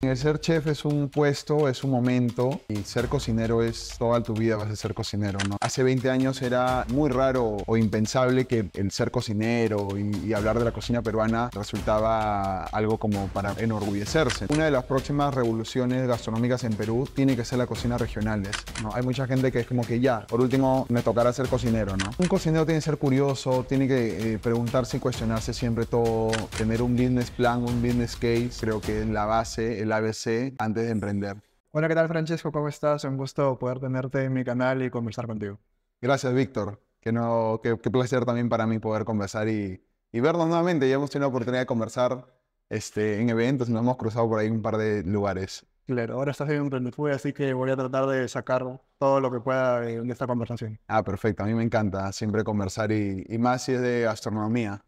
El ser chef es un puesto, es un momento y ser cocinero es toda tu vida vas a ser cocinero, ¿no? Hace 20 años era muy raro o impensable que el ser cocinero y, hablar de la cocina peruana resultaba algo como para enorgullecerse. Una de las próximas revoluciones gastronómicas en Perú tiene que ser la cocina regionales, ¿no? Hay mucha gente que es como que ya, por último me tocará ser cocinero, ¿no? Un cocinero tiene que ser curioso, tiene que eh, preguntarse y cuestionarse siempre todo, tener un business plan, un business case, creo que en la base, el ABC antes de emprender. Hola, ¿qué tal Francesco? ¿Cómo estás? Un gusto poder tenerte en mi canal y conversar contigo. Gracias, Víctor. Qué, no, qué, placer también para mí poder conversar y, y vernos nuevamente. Ya hemos tenido la oportunidad de conversar este, en eventos, nos hemos cruzado por ahí un par de lugares. Claro, ahora estás en fútbol, así que voy a tratar de sacar todo lo que pueda de esta conversación. Ah, perfecto, a mí me encanta siempre conversar y, más si es de astronomía.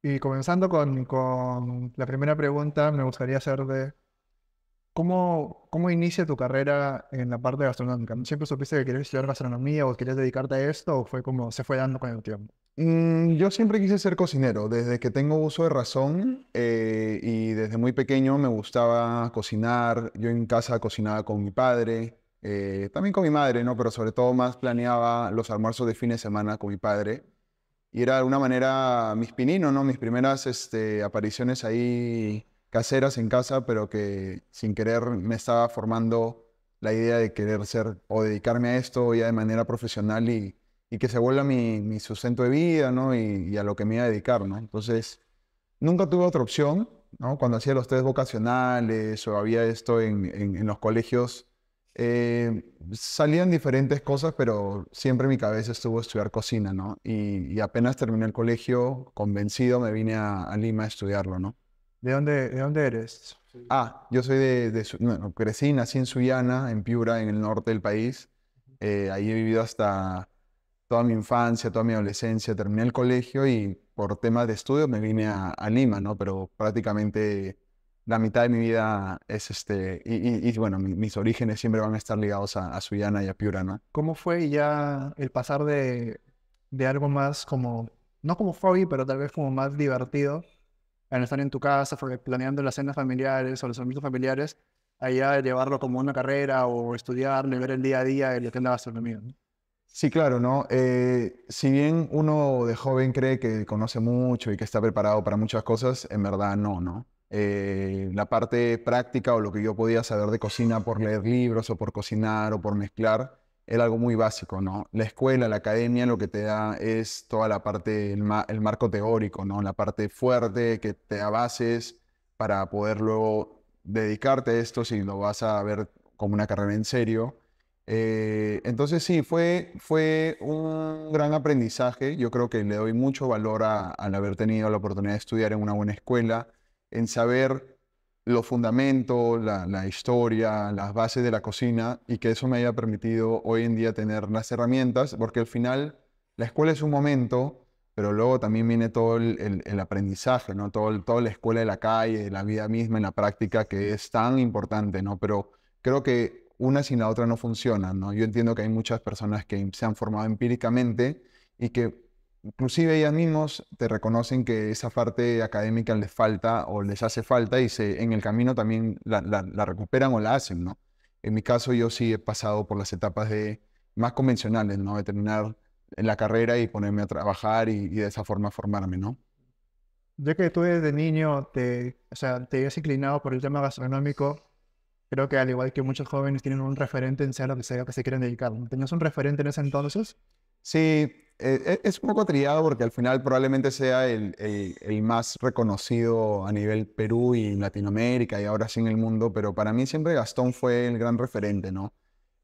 Y comenzando con, con, la primera pregunta, me gustaría hacer de ¿Cómo, ¿Cómo inicia tu carrera en la parte gastronómica? ¿Siempre supiste que querías estudiar gastronomía o querías dedicarte a esto o fue como se fue dando con el tiempo? Mm, yo siempre quise ser cocinero, desde que tengo uso de razón eh, y desde muy pequeño me gustaba cocinar. Yo en casa cocinaba con mi padre, eh, también con mi madre, ¿no? Pero sobre todo más planeaba los almuerzos de fin de semana con mi padre. Y era de alguna manera mis pininos, ¿no? Mis primeras este, apariciones ahí caseras en casa, pero que sin querer me estaba formando la idea de querer ser o dedicarme a esto ya de manera profesional y, que se vuelva mi, mi, sustento de vida, ¿no? Y, a lo que me iba a dedicar, ¿no? Entonces, nunca tuve otra opción, ¿no? Cuando hacía los test vocacionales o había esto en, los colegios, eh, salían diferentes cosas, pero siempre en mi cabeza estuvo estudiar cocina, ¿no? Y, apenas terminé el colegio, convencido, me vine a, a Lima a estudiarlo, ¿no? ¿De dónde, de dónde eres? Ah, yo soy de, bueno, crecí, nací en Sullana, en Piura, en el norte del país. Eh, ahí he vivido hasta toda mi infancia, toda mi adolescencia. Terminé el colegio y por temas de estudio me vine a, Lima, ¿no? Pero prácticamente la mitad de mi vida es este, y, y, bueno, mis orígenes siempre van a estar ligados a, a Sullana y a Piura, ¿no? ¿Cómo fue ya el pasar de, de algo más como, no como hobby, pero tal vez como más divertido? al estar en tu casa, planeando las cenas familiares o los amigos familiares, allá llevarlo como una carrera o estudiar, ver el día a día y que andaba gastronomía. Sí, claro, ¿no? Eh, si bien uno de joven cree que conoce mucho y que está preparado para muchas cosas, en verdad no, ¿no? Eh, la parte práctica o lo que yo podía saber de cocina por leer libros o por cocinar o por mezclar, era algo muy básico, ¿no? La escuela, la academia, lo que te da es toda la parte, el, marco teórico, ¿no? La parte fuerte que te da bases para poder luego dedicarte a esto si lo vas a ver como una carrera en serio. Eh, entonces sí, fue, fue un gran aprendizaje. Yo creo que le doy mucho valor al haber tenido la oportunidad de estudiar en una buena escuela, en saber los fundamentos, la, historia, las bases de la cocina y que eso me haya permitido hoy en día tener las herramientas, porque al final la escuela es un momento, pero luego también viene todo el, aprendizaje, ¿no? Todo toda la escuela de la calle, la vida misma en la práctica que es tan importante, ¿no? Pero creo que una sin la otra no funciona. ¿no? Yo entiendo que hay muchas personas que se han formado empíricamente y que inclusive ellas mismos te reconocen que esa parte académica les falta o les hace falta y se, en el camino también la, recuperan o la hacen, ¿no? En mi caso yo sí he pasado por las etapas de más convencionales, ¿no? De terminar en la carrera y ponerme a trabajar y, de esa forma formarme, ¿no? Ya que tú desde niño te, o sea, te has inclinado por el tema gastronómico, creo que al igual que muchos jóvenes tienen un referente en sea lo que sea que se quieren dedicar. ¿Tenías un referente en ese entonces? Sí, eh, eh, es un poco triado porque al final probablemente sea el, más reconocido a nivel Perú y Latinoamérica y ahora sí en el mundo, pero para mí siempre Gastón fue el gran referente, ¿no?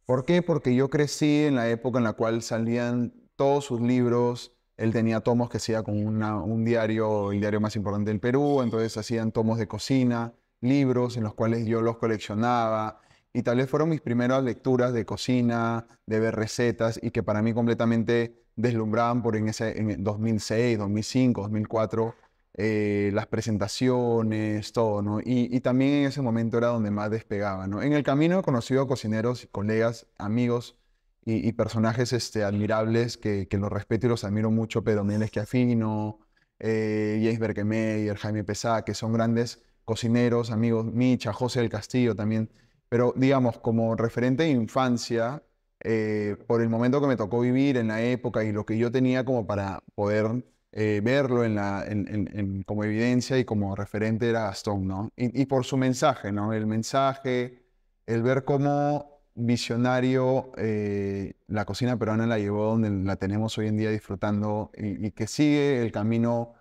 ¿Por qué? Porque yo crecí en la época en la cual salían todos sus libros, él tenía tomos que hacía con un diario, el diario más importante del Perú, entonces hacían tomos de cocina, libros en los cuales yo los coleccionaba, y tal vez fueron mis primeras lecturas de cocina, de ver recetas, y que para mí completamente deslumbraban por en ese 2006, 2005, 2004 las presentaciones, todo, ¿no? Y, también en ese momento era donde más despegaba, ¿no? En el camino he conocido cocineros, colegas, amigos y, personajes este, admirables que, los respeto y los admiro mucho, Pedro Miguel Esquiafino, eh, James Berkemeyer, Jaime Pesá, que son grandes cocineros, amigos, Micha, José del Castillo también. Pero digamos, como referente de infancia, eh, por el momento que me tocó vivir en la época y lo que yo tenía como para poder eh, verlo en la, en, en, como evidencia y como referente era Gastón, ¿no? Y, por su mensaje, ¿no? El mensaje, el ver cómo visionario eh, la cocina peruana la llevó donde la tenemos hoy en día disfrutando y, que sigue el camino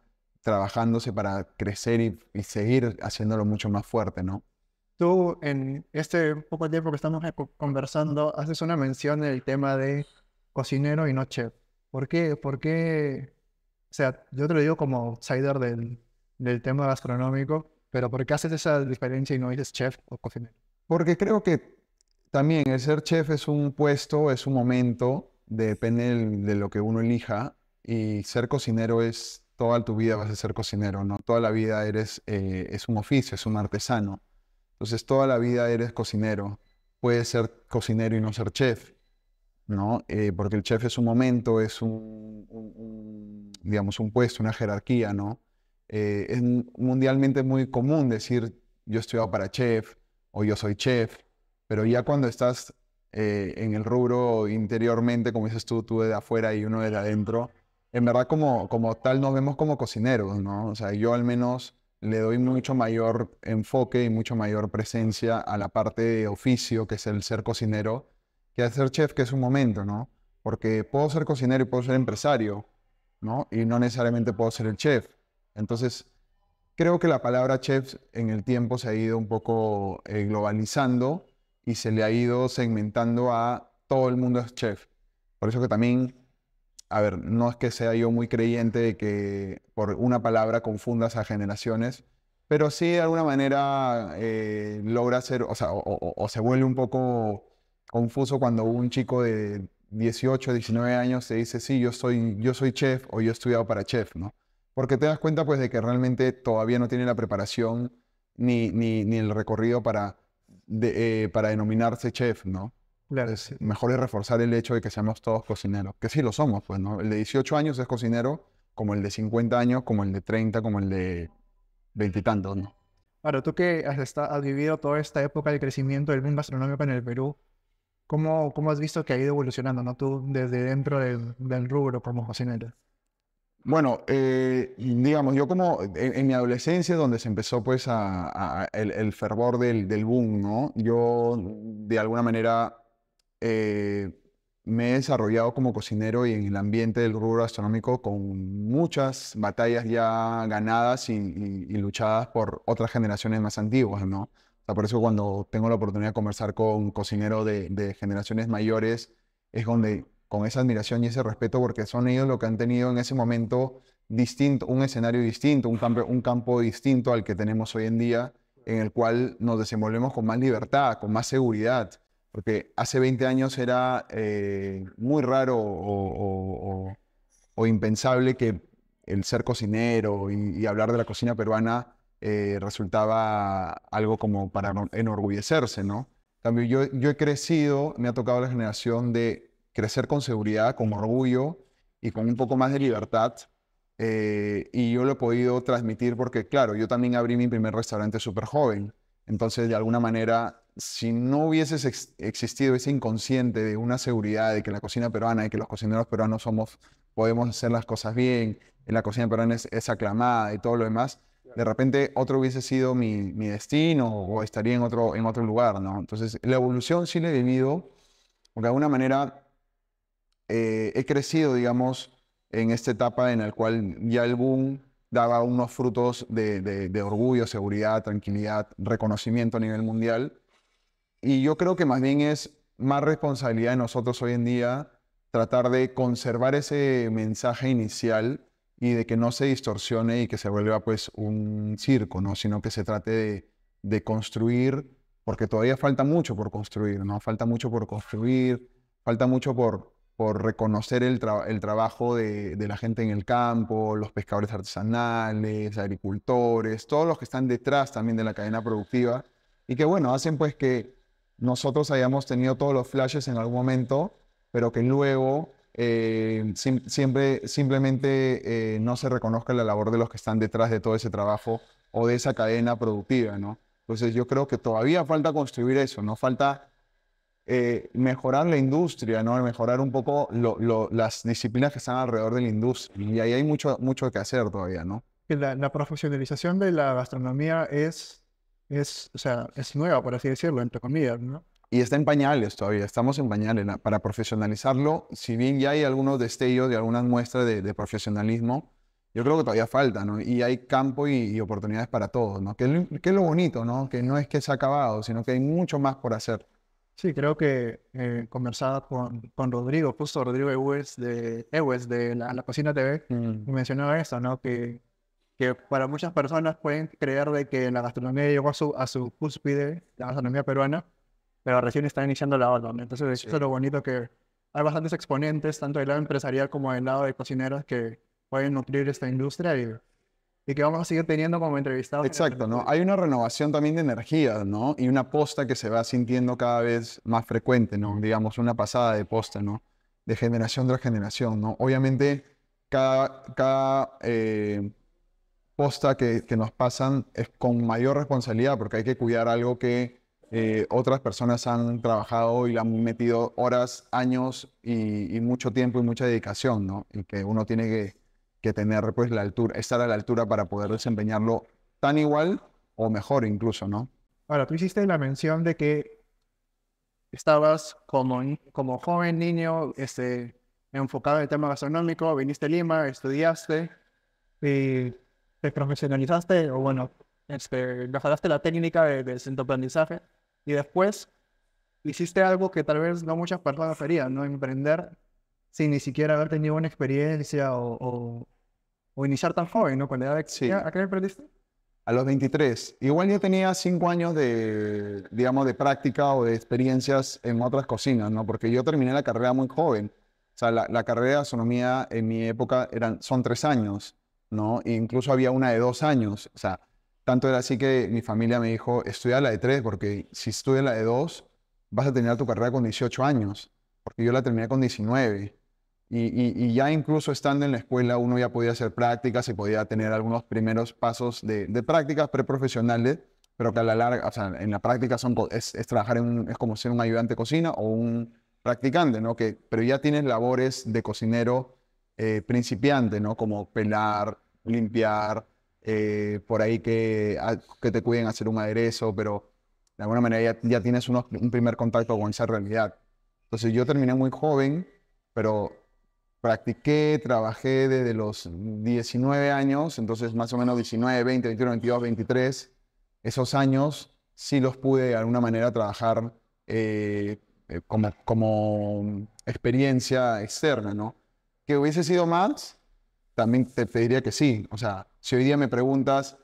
trabajándose para crecer y seguir haciéndolo mucho más fuerte, ¿no? Tú, en este poco tiempo que estamos eh, conversando, haces una mención del tema de cocinero y no chef. ¿Por qué? ¿Por O sea, yo te lo digo como outsider del, del tema gastronómico, pero ¿por qué haces esa diferencia y no dices chef o cocinero? Porque creo que también el ser chef es un puesto, es un momento, depende de lo que uno elija, y ser cocinero es toda tu vida vas a ser cocinero, ¿no? Toda la vida eres, eh, es un oficio, es un artesano. Entonces toda la vida eres cocinero. Puedes ser cocinero y no ser chef, ¿no? Eh, porque el chef es un momento, es un, digamos, un puesto, una jerarquía, ¿no? Eh, es mundialmente muy común decir yo he estudiado para chef o yo soy chef, pero ya cuando estás eh, en el rubro interiormente, como dices tú, tú de afuera y uno de adentro, en verdad como, como tal nos vemos como cocineros, ¿no? O sea, yo al menos le doy mucho mayor enfoque y mucho mayor presencia a la parte de oficio, que es el ser cocinero, que a ser chef, que es un momento, ¿no? Porque puedo ser cocinero y puedo ser empresario, ¿no? Y no necesariamente puedo ser el chef. Entonces, creo que la palabra chef en el tiempo se ha ido un poco eh, globalizando y se le ha ido segmentando a todo el mundo es chef. Por eso que también a ver, no es que sea yo muy creyente de que por una palabra confundas a generaciones, pero sí de alguna manera eh, logra ser, o sea, o, se vuelve un poco confuso cuando un chico de 18, 19 años se dice, sí, yo soy, yo soy chef o yo he estudiado para chef, ¿no? Porque te das cuenta pues de que realmente todavía no tiene la preparación ni, ni, el recorrido para, eh, para denominarse chef, ¿no? Es, mejor es reforzar el hecho de que seamos todos cocineros, que sí lo somos, pues, ¿no? El de 18 años es cocinero, como el de 50 años, como el de 30, como el de 20 y tantos, ¿no? Ahora, tú que has, vivido toda esta época de crecimiento del boom gastronómico en el Perú, ¿cómo, ¿cómo, has visto que ha ido evolucionando, ¿no? Tú desde dentro del, rubro como cocinero. Bueno, eh, digamos, yo como en, mi adolescencia, donde se empezó pues a, el, el, fervor del, del, boom, ¿no? Yo de alguna manera eh, me he desarrollado como cocinero y en el ambiente del rubro gastronómico con muchas batallas ya ganadas y, luchadas por otras generaciones más antiguas, ¿no? por eso cuando tengo la oportunidad de conversar con cocineros de, de generaciones mayores, es donde con esa admiración y ese respeto porque son ellos lo que han tenido en ese momento distinto, un escenario distinto, un campo, un campo distinto al que tenemos hoy en día, en el cual nos desenvolvemos con más libertad, con más seguridad. Porque hace 20 años era eh, muy raro o, impensable que el ser cocinero y, hablar de la cocina peruana eh, resultaba algo como para enorgullecerse, ¿no? Cambio, yo, yo he crecido, me ha tocado la generación de crecer con seguridad, con orgullo y con un poco más de libertad. Eh, y yo lo he podido transmitir porque, claro, yo también abrí mi primer restaurante súper joven. Entonces, de alguna manera, si no hubieses existido ese inconsciente de una seguridad de que la cocina peruana, y que los cocineros peruanos somos, podemos hacer las cosas bien, la cocina peruana es, aclamada y todo lo demás, de repente otro hubiese sido mi, destino o estaría en otro, en otro lugar, ¿no? Entonces, la evolución sí la he vivido, porque de alguna manera eh, he crecido, digamos, en esta etapa en la cual ya el boom daba unos frutos de orgullo, seguridad, tranquilidad, reconocimiento a nivel mundial y yo creo que más bien es más responsabilidad de nosotros hoy en día tratar de conservar ese mensaje inicial y de que no se distorsione y que se vuelva pues un circo, ¿no? Sino que se trate de, de construir, porque todavía falta mucho por construir, ¿no? Falta mucho por construir, falta mucho por, por reconocer el, el trabajo de, de, la gente en el campo, los pescadores artesanales, agricultores, todos los que están detrás también de la cadena productiva y que bueno, hacen pues que nosotros hayamos tenido todos los flashes en algún momento, pero que luego eh, siempre, simplemente eh, no se reconozca la labor de los que están detrás de todo ese trabajo o de esa cadena productiva, ¿no? Entonces yo creo que todavía falta construir eso, ¿no? Falta eh, mejorar la industria, ¿no? Mejorar un poco las disciplinas que están alrededor de la industria. Y ahí hay mucho, mucho que hacer todavía, ¿no? La, la profesionalización de la gastronomía es es, o sea, es nueva, por así decirlo, entre comillas, ¿no? Y está en pañales todavía, estamos en pañales para profesionalizarlo. Si bien ya hay algunos destellos y algunas muestras de, profesionalismo, yo creo que todavía falta, ¿no? Y hay campo y, oportunidades para todos, ¿no? Que, es lo bonito, ¿no? Que no es que se ha acabado, sino que hay mucho más por hacer. Sí, creo que eh, conversaba con, con, Rodrigo, justo Rodrigo Ewes de, Ewes de la, la Cocina TV, mm. mencionaba esto ¿no? Que que para muchas personas pueden creer de que la gastronomía llegó a su, a su cúspide, la gastronomía peruana, pero recién está iniciando la otra. Entonces, eso es lo bonito que hay bastantes exponentes, tanto del lado empresarial como del lado de cocineros, que pueden nutrir esta industria y, y que vamos a seguir teniendo como entrevistados. Exacto, ¿no? Hay una renovación también de energía, ¿no? Y una posta que se va sintiendo cada vez más frecuente, ¿no? Digamos, una pasada de posta, ¿no? De generación tras generación, ¿no? Obviamente, cada, cada eh, que, que, nos pasan es con mayor responsabilidad, porque hay que cuidar algo que eh, otras personas han trabajado y le han metido horas, años y, mucho tiempo y mucha dedicación, ¿no? Y que uno tiene que, que tener, pues, la altura, estar a la altura para poder desempeñarlo tan igual o mejor incluso, ¿no? Ahora, tú hiciste la mención de que estabas como, como joven niño este, enfocado en el tema gastronómico, viniste a Lima, estudiaste, y eh, te profesionalizaste o bueno, este, mejoraste la técnica de, de aprendizaje y después hiciste algo que tal vez no muchas personas harían, ¿no? Emprender sin ni siquiera haber tenido una experiencia o, o, iniciar tan joven, ¿no? Cuando era, sí. ¿A qué emprendiste? A los 23. Igual yo tenía 5 años de, digamos, de práctica o de experiencias en otras cocinas, ¿no? Porque yo terminé la carrera muy joven. O sea, la, carrera de gastronomía en mi época eran, son 3 años. ¿no? E incluso había una de dos años, o sea, tanto era así que mi familia me dijo, estudia la de tres, porque si estudias la de dos, vas a terminar tu carrera con 18 años, porque yo la terminé con 19. Y, y, ya incluso estando en la escuela, uno ya podía hacer prácticas y podía tener algunos primeros pasos de, de prácticas preprofesionales, pero que a la larga, o sea, en la práctica son, es, trabajar es como ser un ayudante de cocina o un practicante, ¿no? Que, pero ya tienes labores de cocinero eh, principiante, ¿no? Como pelar, limpiar, eh, por ahí que, que te cuiden hacer un aderezo, pero de alguna manera ya, tienes un primer contacto con esa realidad. Entonces yo terminé muy joven, pero practiqué, trabajé desde los 19 años, entonces más o menos 19, 20, 21, 22, 23, esos años sí los pude de alguna manera trabajar eh, como experiencia externa, ¿no? ¿Que hubiese sido más? También te, pediría que sí. O sea, si hoy día me preguntas,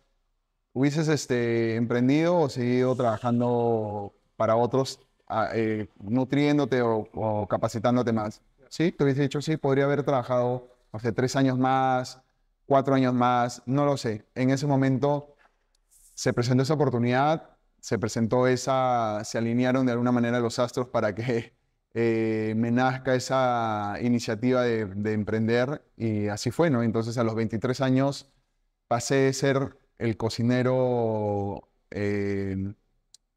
¿hubieses este, emprendido o seguido trabajando para otros, ah, eh, nutriéndote o, capacitándote más? Sí, te hubiese dicho, sí, podría haber trabajado, hace tres años más, cuatro años más, no lo sé. En ese momento se presentó esa oportunidad, se presentó esa, se alinearon de alguna manera los astros para que eh, me nazca esa iniciativa de, emprender y así fue, ¿no? Entonces a los 23 años pasé de ser el cocinero, eh,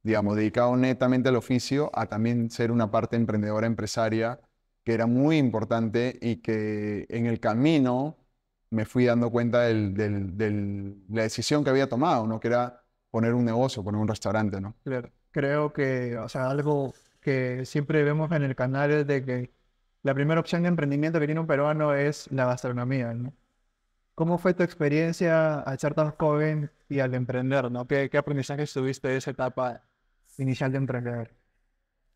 digamos, dedicado netamente al oficio, a también ser una parte emprendedora empresaria, que era muy importante y que en el camino me fui dando cuenta de la decisión que había tomado, ¿no? Que era poner un negocio, poner un restaurante, ¿no? Creo que, o sea, algo que siempre vemos en el canal es de que la primera opción de emprendimiento que tiene un peruano es la gastronomía, ¿no? ¿Cómo fue tu experiencia al ser tan joven y al emprender, ¿no? ¿Qué, aprendizaje tuviste de esa etapa inicial de emprender?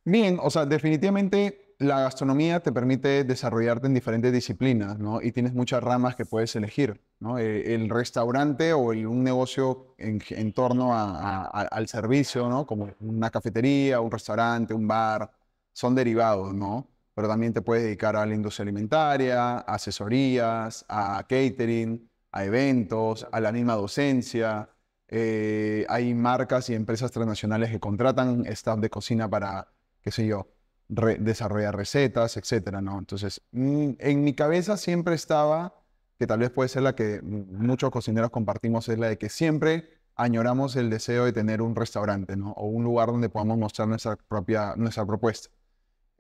Bien, o sea, definitivamente la gastronomía te permite desarrollarte en diferentes disciplinas, ¿no? Y tienes muchas ramas que puedes elegir. Eh, el restaurante o un negocio en, torno al servicio, como una cafetería, un restaurante, un bar, son derivados, ¿no? pero también te puedes dedicar a la industria alimentaria, a asesorías, a catering, a eventos, a la misma docencia. Eh, hay marcas y empresas transnacionales que contratan staff de cocina para, qué sé yo, desarrollar recetas, etcétera, Entonces, mm, en mi cabeza siempre estaba que tal vez puede ser la que muchos cocineros compartimos, es la de que siempre añoramos el deseo de tener un restaurante, O un lugar donde podamos mostrar nuestra propia, nuestra propuesta.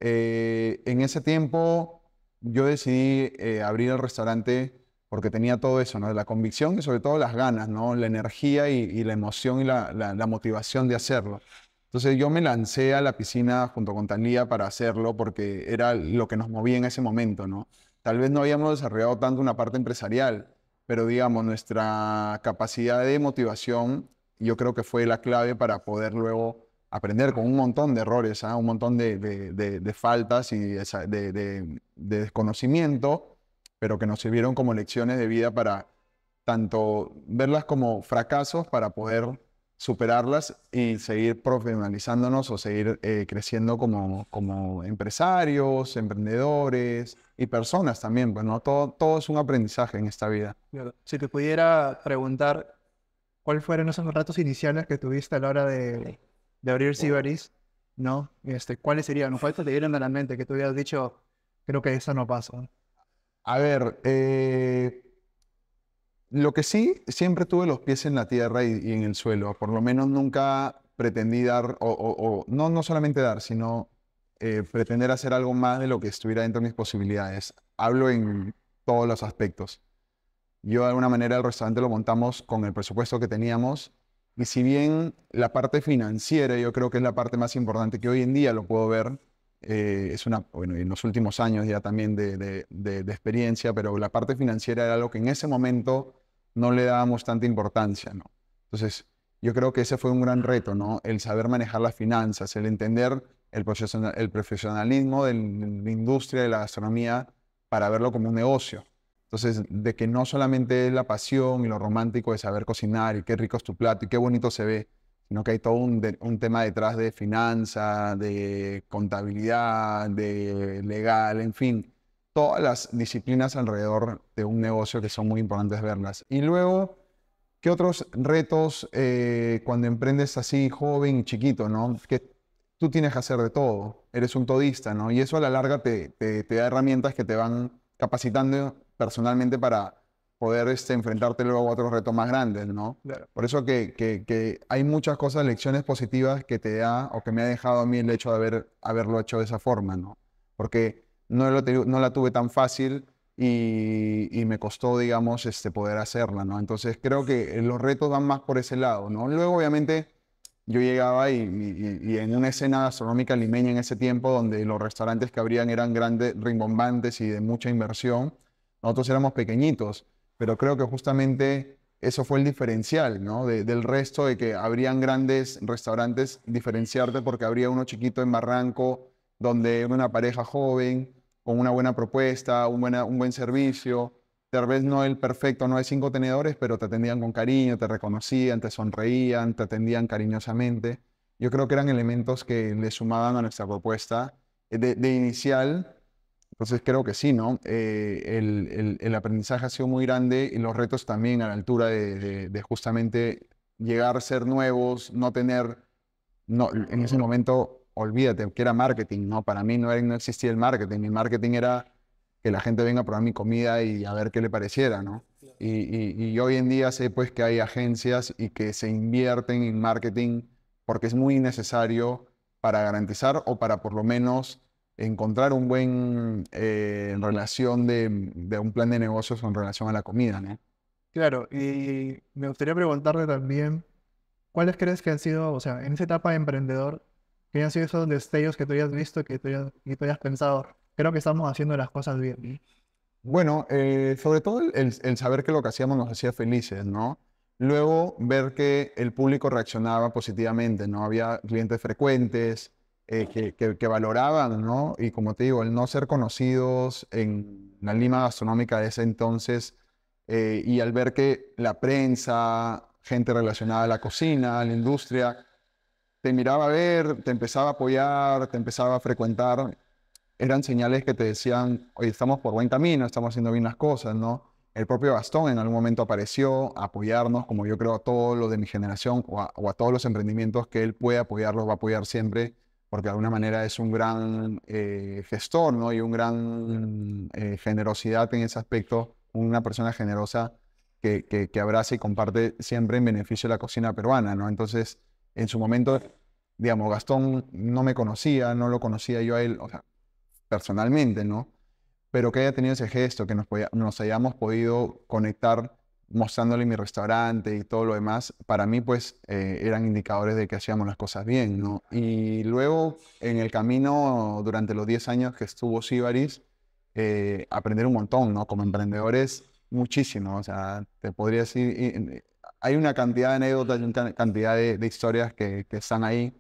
Eh, en ese tiempo yo decidí eh, abrir el restaurante porque tenía todo eso, ¿no? La convicción y sobre todo las ganas, ¿no? La energía y, la emoción y la, motivación de hacerlo. Entonces yo me lancé a la piscina junto con Talía para hacerlo porque era lo que nos movía en ese momento, ¿no? Tal vez no habíamos desarrollado tanto una parte empresarial, pero digamos, nuestra capacidad de motivación yo creo que fue la clave para poder luego aprender con un montón de errores, ¿ah? un montón de, de faltas y de, desconocimiento, pero que nos sirvieron como lecciones de vida para tanto verlas como fracasos para poder superarlas y seguir profesionalizándonos o seguir eh, creciendo como, como empresarios, emprendedores y personas también. Bueno, pues, todo, todo es un aprendizaje en esta vida. Si te pudiera preguntar, ¿cuáles fueron esos retos iniciales que tuviste a la hora de, de abrir Cyberis ¿No? Este, ¿Cuáles serían? ¿Cuáles te dieron a la mente que tú hubieras dicho, creo que eso no pasó A ver, eh, lo que sí, siempre tuve los pies en la tierra y, en el suelo. Por lo menos nunca pretendí dar, o, no, no solamente dar, sino eh, pretender hacer algo más de lo que estuviera dentro de mis posibilidades. Hablo en todos los aspectos. Yo de alguna manera el restaurante lo montamos con el presupuesto que teníamos y si bien la parte financiera yo creo que es la parte más importante que hoy en día lo puedo ver, eh, es una, bueno, en los últimos años ya también de, de, de, de, experiencia, pero la parte financiera era lo que en ese momento no le dábamos tanta importancia, ¿no? Entonces, yo creo que ese fue un gran reto, ¿no? El saber manejar las finanzas, el entender el, el profesionalismo de la industria de la gastronomía para verlo como un negocio. Entonces, de que no solamente es la pasión y lo romántico de saber cocinar y qué rico es tu plato y qué bonito se ve, sino que hay todo un, un tema detrás de finanzas, de contabilidad, de legal, en fin, todas las disciplinas alrededor de un negocio que son muy importantes verlas. Y luego, ¿qué otros retos eh, cuando emprendes así joven y chiquito, ¿no? Que tú tienes que hacer de todo, eres un todista, ¿no? Y eso a la larga te, te, da herramientas que te van capacitando personalmente para poder este, enfrentarte luego a otros retos más grandes, ¿no? Por eso que, que, que, hay muchas cosas, lecciones positivas que te da o que me ha dejado a mí el hecho de haber, haberlo hecho de esa forma, ¿no? Porque no, la tuve tan fácil y, me costó, digamos, este, poder hacerla, ¿no? Entonces creo que los retos van más por ese lado, ¿no? Luego, obviamente, yo llegaba y, en una escena gastronómica limeña en ese tiempo, donde los restaurantes que abrían eran grandes, rimbombantes y de mucha inversión, nosotros éramos pequeñitos, pero creo que justamente eso fue el diferencial, ¿no? del resto, de que abrían grandes restaurantes, diferenciarte porque habría uno chiquito en Barranco, donde una pareja joven, con una buena propuesta, un, buena, un buen servicio, tal vez no el perfecto, no hay cinco tenedores, pero te atendían con cariño, te reconocían, te sonreían, te atendían cariñosamente. Yo creo que eran elementos que le sumaban a nuestra propuesta de, inicial. Entonces creo que sí, ¿no? Eh, el, aprendizaje ha sido muy grande y los retos también a la altura de, justamente llegar a ser nuevos, no tener, no, en ese momento olvídate, que era marketing, ¿no? Para mí no, existía el marketing, mi marketing era que la gente venga a probar mi comida y a ver qué le pareciera, ¿no? Y, hoy en día sé pues que hay agencias y que se invierten en marketing porque es muy necesario para garantizar o para por lo menos encontrar un buen eh, en relación de, un plan de negocios en relación a la comida, ¿no? Claro, y me gustaría preguntarle también, ¿cuáles crees que han sido, o sea, en esa etapa de emprendedor, ¿Qué han sido esos destellos que tú hayas visto que tú hayas, que tú hayas pensado? Creo que estamos haciendo las cosas bien. Bueno, eh, sobre todo el, saber que lo que hacíamos nos hacía felices, ¿no? Luego ver que el público reaccionaba positivamente, ¿no? Había clientes frecuentes eh, que, valoraban, ¿no? Y como te digo, el no ser conocidos en la Lima gastronómica de ese entonces eh, y al ver que la prensa, gente relacionada a la cocina, a la industria, te miraba a ver, te empezaba a apoyar, te empezaba a frecuentar, eran señales que te decían, hoy estamos por buen camino, estamos haciendo bien las cosas, ¿no? El propio Gastón en algún momento apareció a apoyarnos, como yo creo a todo lo de mi generación o a, todos los emprendimientos que él puede apoyarlos, va a apoyar siempre, porque de alguna manera es un gran eh, gestor, ¿no? Y un gran eh, generosidad en ese aspecto, una persona generosa que, que abraza y comparte siempre en beneficio de la cocina peruana, ¿no? Entonces, en su momento, digamos, Gastón no me conocía, no lo conocía yo a él, o sea, personalmente, ¿no? Pero que haya tenido ese gesto, que nos, hayamos podido conectar mostrándole mi restaurante y todo lo demás, para mí pues eh, eran indicadores de que hacíamos las cosas bien, ¿no? Y luego en el camino, durante los 10 años que estuvo Sibaris, eh, aprender un montón, ¿no? Como emprendedores, muchísimo, o sea, te podría decir, hay una cantidad de anécdotas y una cantidad de, historias que, están ahí,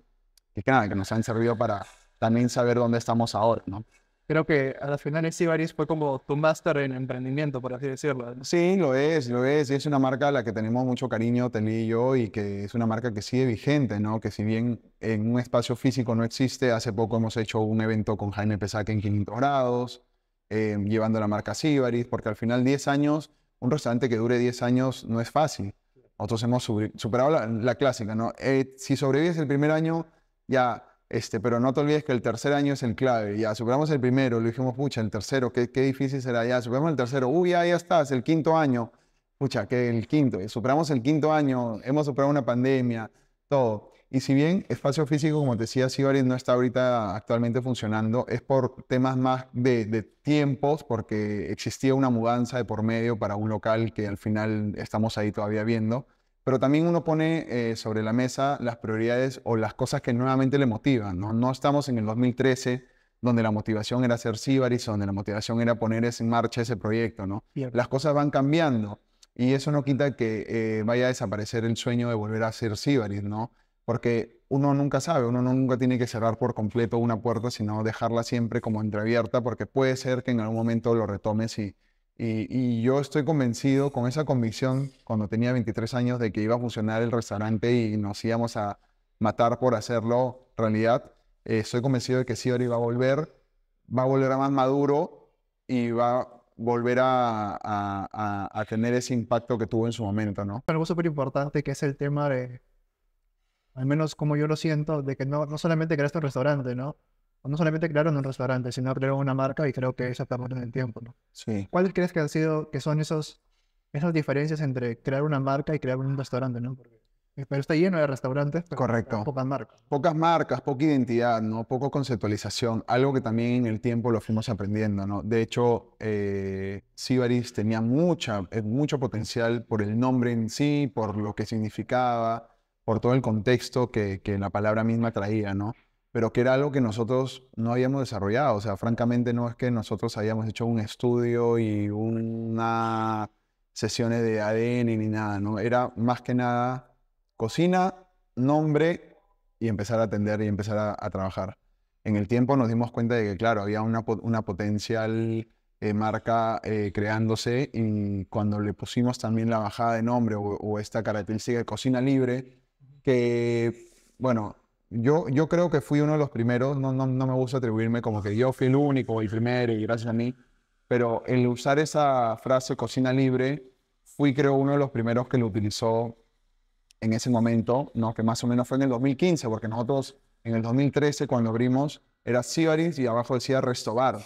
que, que nos han servido para también saber dónde estamos ahora, ¿no? Creo que a las finales fue como tu máster en emprendimiento, por así decirlo. Sí, lo es, lo es. Y es una marca a la que tenemos mucho cariño, tenía y yo, y que es una marca que sigue vigente, ¿no? Que si bien en un espacio físico no existe, hace poco hemos hecho un evento con Jaime Pesac en 500 grados, eh, llevando la marca Sibaris, porque al final 10 años, un restaurante que dure 10 años no es fácil. Nosotros hemos superado la, clásica, ¿no? Eh, si sobrevives el primer año, ya, este, pero no te olvides que el tercer año es el clave, ya, superamos el primero, lo dijimos, pucha, el tercero, qué, qué difícil será, ya, superamos el tercero, uy, ya, ya estás, el quinto año, pucha, que el quinto, superamos el quinto año, hemos superado una pandemia, todo. Y si bien espacio físico, como te decía, Sibaris no está ahorita actualmente funcionando, es por temas más de, tiempos, porque existía una mudanza de por medio para un local que al final estamos ahí todavía viendo. Pero también uno pone eh, sobre la mesa las prioridades o las cosas que nuevamente le motivan. No, no estamos en el 2013 donde la motivación era hacer o donde la motivación era poner en marcha ese proyecto, ¿no? Las cosas van cambiando y eso no quita que eh, vaya a desaparecer el sueño de volver a ser Sibaris, ¿no? porque uno nunca sabe, uno nunca tiene que cerrar por completo una puerta, sino dejarla siempre como entreabierta, porque puede ser que en algún momento lo retomes y, y, yo estoy convencido, con esa convicción, cuando tenía 23 años, de que iba a funcionar el restaurante y nos íbamos a matar por hacerlo realidad. Eh, estoy convencido de que sí, ahora va a volver, va a volver a más maduro y va a volver a, a tener ese impacto que tuvo en su momento, ¿no? Algo súper importante que es el tema de al menos como yo lo siento, de que no, solamente creaste un restaurante, ¿no? O no solamente crearon un restaurante, sino crearon una marca y creo que eso está en el tiempo, ¿no? Sí. ¿Cuáles crees que han sido, que son esos, esas diferencias entre crear una marca y crear un restaurante, ¿no? Porque eh, pero está lleno de restaurantes. Pero Correcto. Pocas marcas. Pocas marcas, poca identidad, ¿no? Poco conceptualización. Algo que también en el tiempo lo fuimos aprendiendo, ¿no? De hecho, eh, tenía mucha, eh, mucho potencial por el nombre en sí, por lo que significaba, por todo el contexto que, la palabra misma traía, ¿no? Pero que era algo que nosotros no habíamos desarrollado. O sea, francamente no es que nosotros hayamos hecho un estudio y una sesiones de ADN ni nada, ¿no? Era más que nada cocina, nombre y empezar a atender y empezar a, trabajar. En el tiempo nos dimos cuenta de que, claro, había una, potencial eh, marca eh, creándose y cuando le pusimos también la bajada de nombre o esta característica de cocina libre, que, bueno, yo, yo creo que fui uno de los primeros, no, me gusta atribuirme como que yo fui el único, y primero y gracias a mí, pero el usar esa frase cocina libre, fui creo uno de los primeros que lo utilizó en ese momento, ¿no? que más o menos fue en el 2015, porque nosotros en el 2013 cuando abrimos era Cibaris y abajo decía Restobar,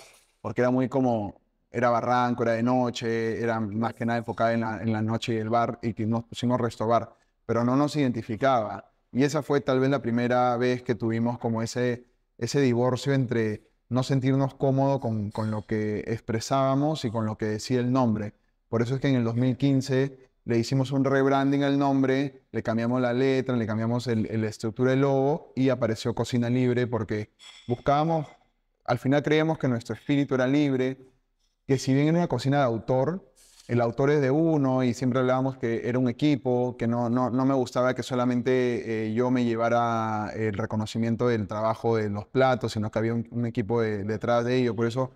porque era muy como, era barranco, era de noche, era más que nada enfocada en la, en la noche y el bar y que nos pusimos Restobar pero no nos identificaba. Y esa fue tal vez la primera vez que tuvimos como ese, ese divorcio entre no sentirnos cómodos con, con lo que expresábamos y con lo que decía el nombre. Por eso es que en el 2015 le hicimos un rebranding al nombre, le cambiamos la letra, le cambiamos la estructura del logo y apareció Cocina Libre porque buscábamos, al final creíamos que nuestro espíritu era libre, que si bien era una cocina de autor, el autor es de uno y siempre hablábamos que era un equipo, que no, no, no me gustaba que solamente eh, yo me llevara el reconocimiento del trabajo de los platos, sino que había un, equipo detrás de ello. Por eso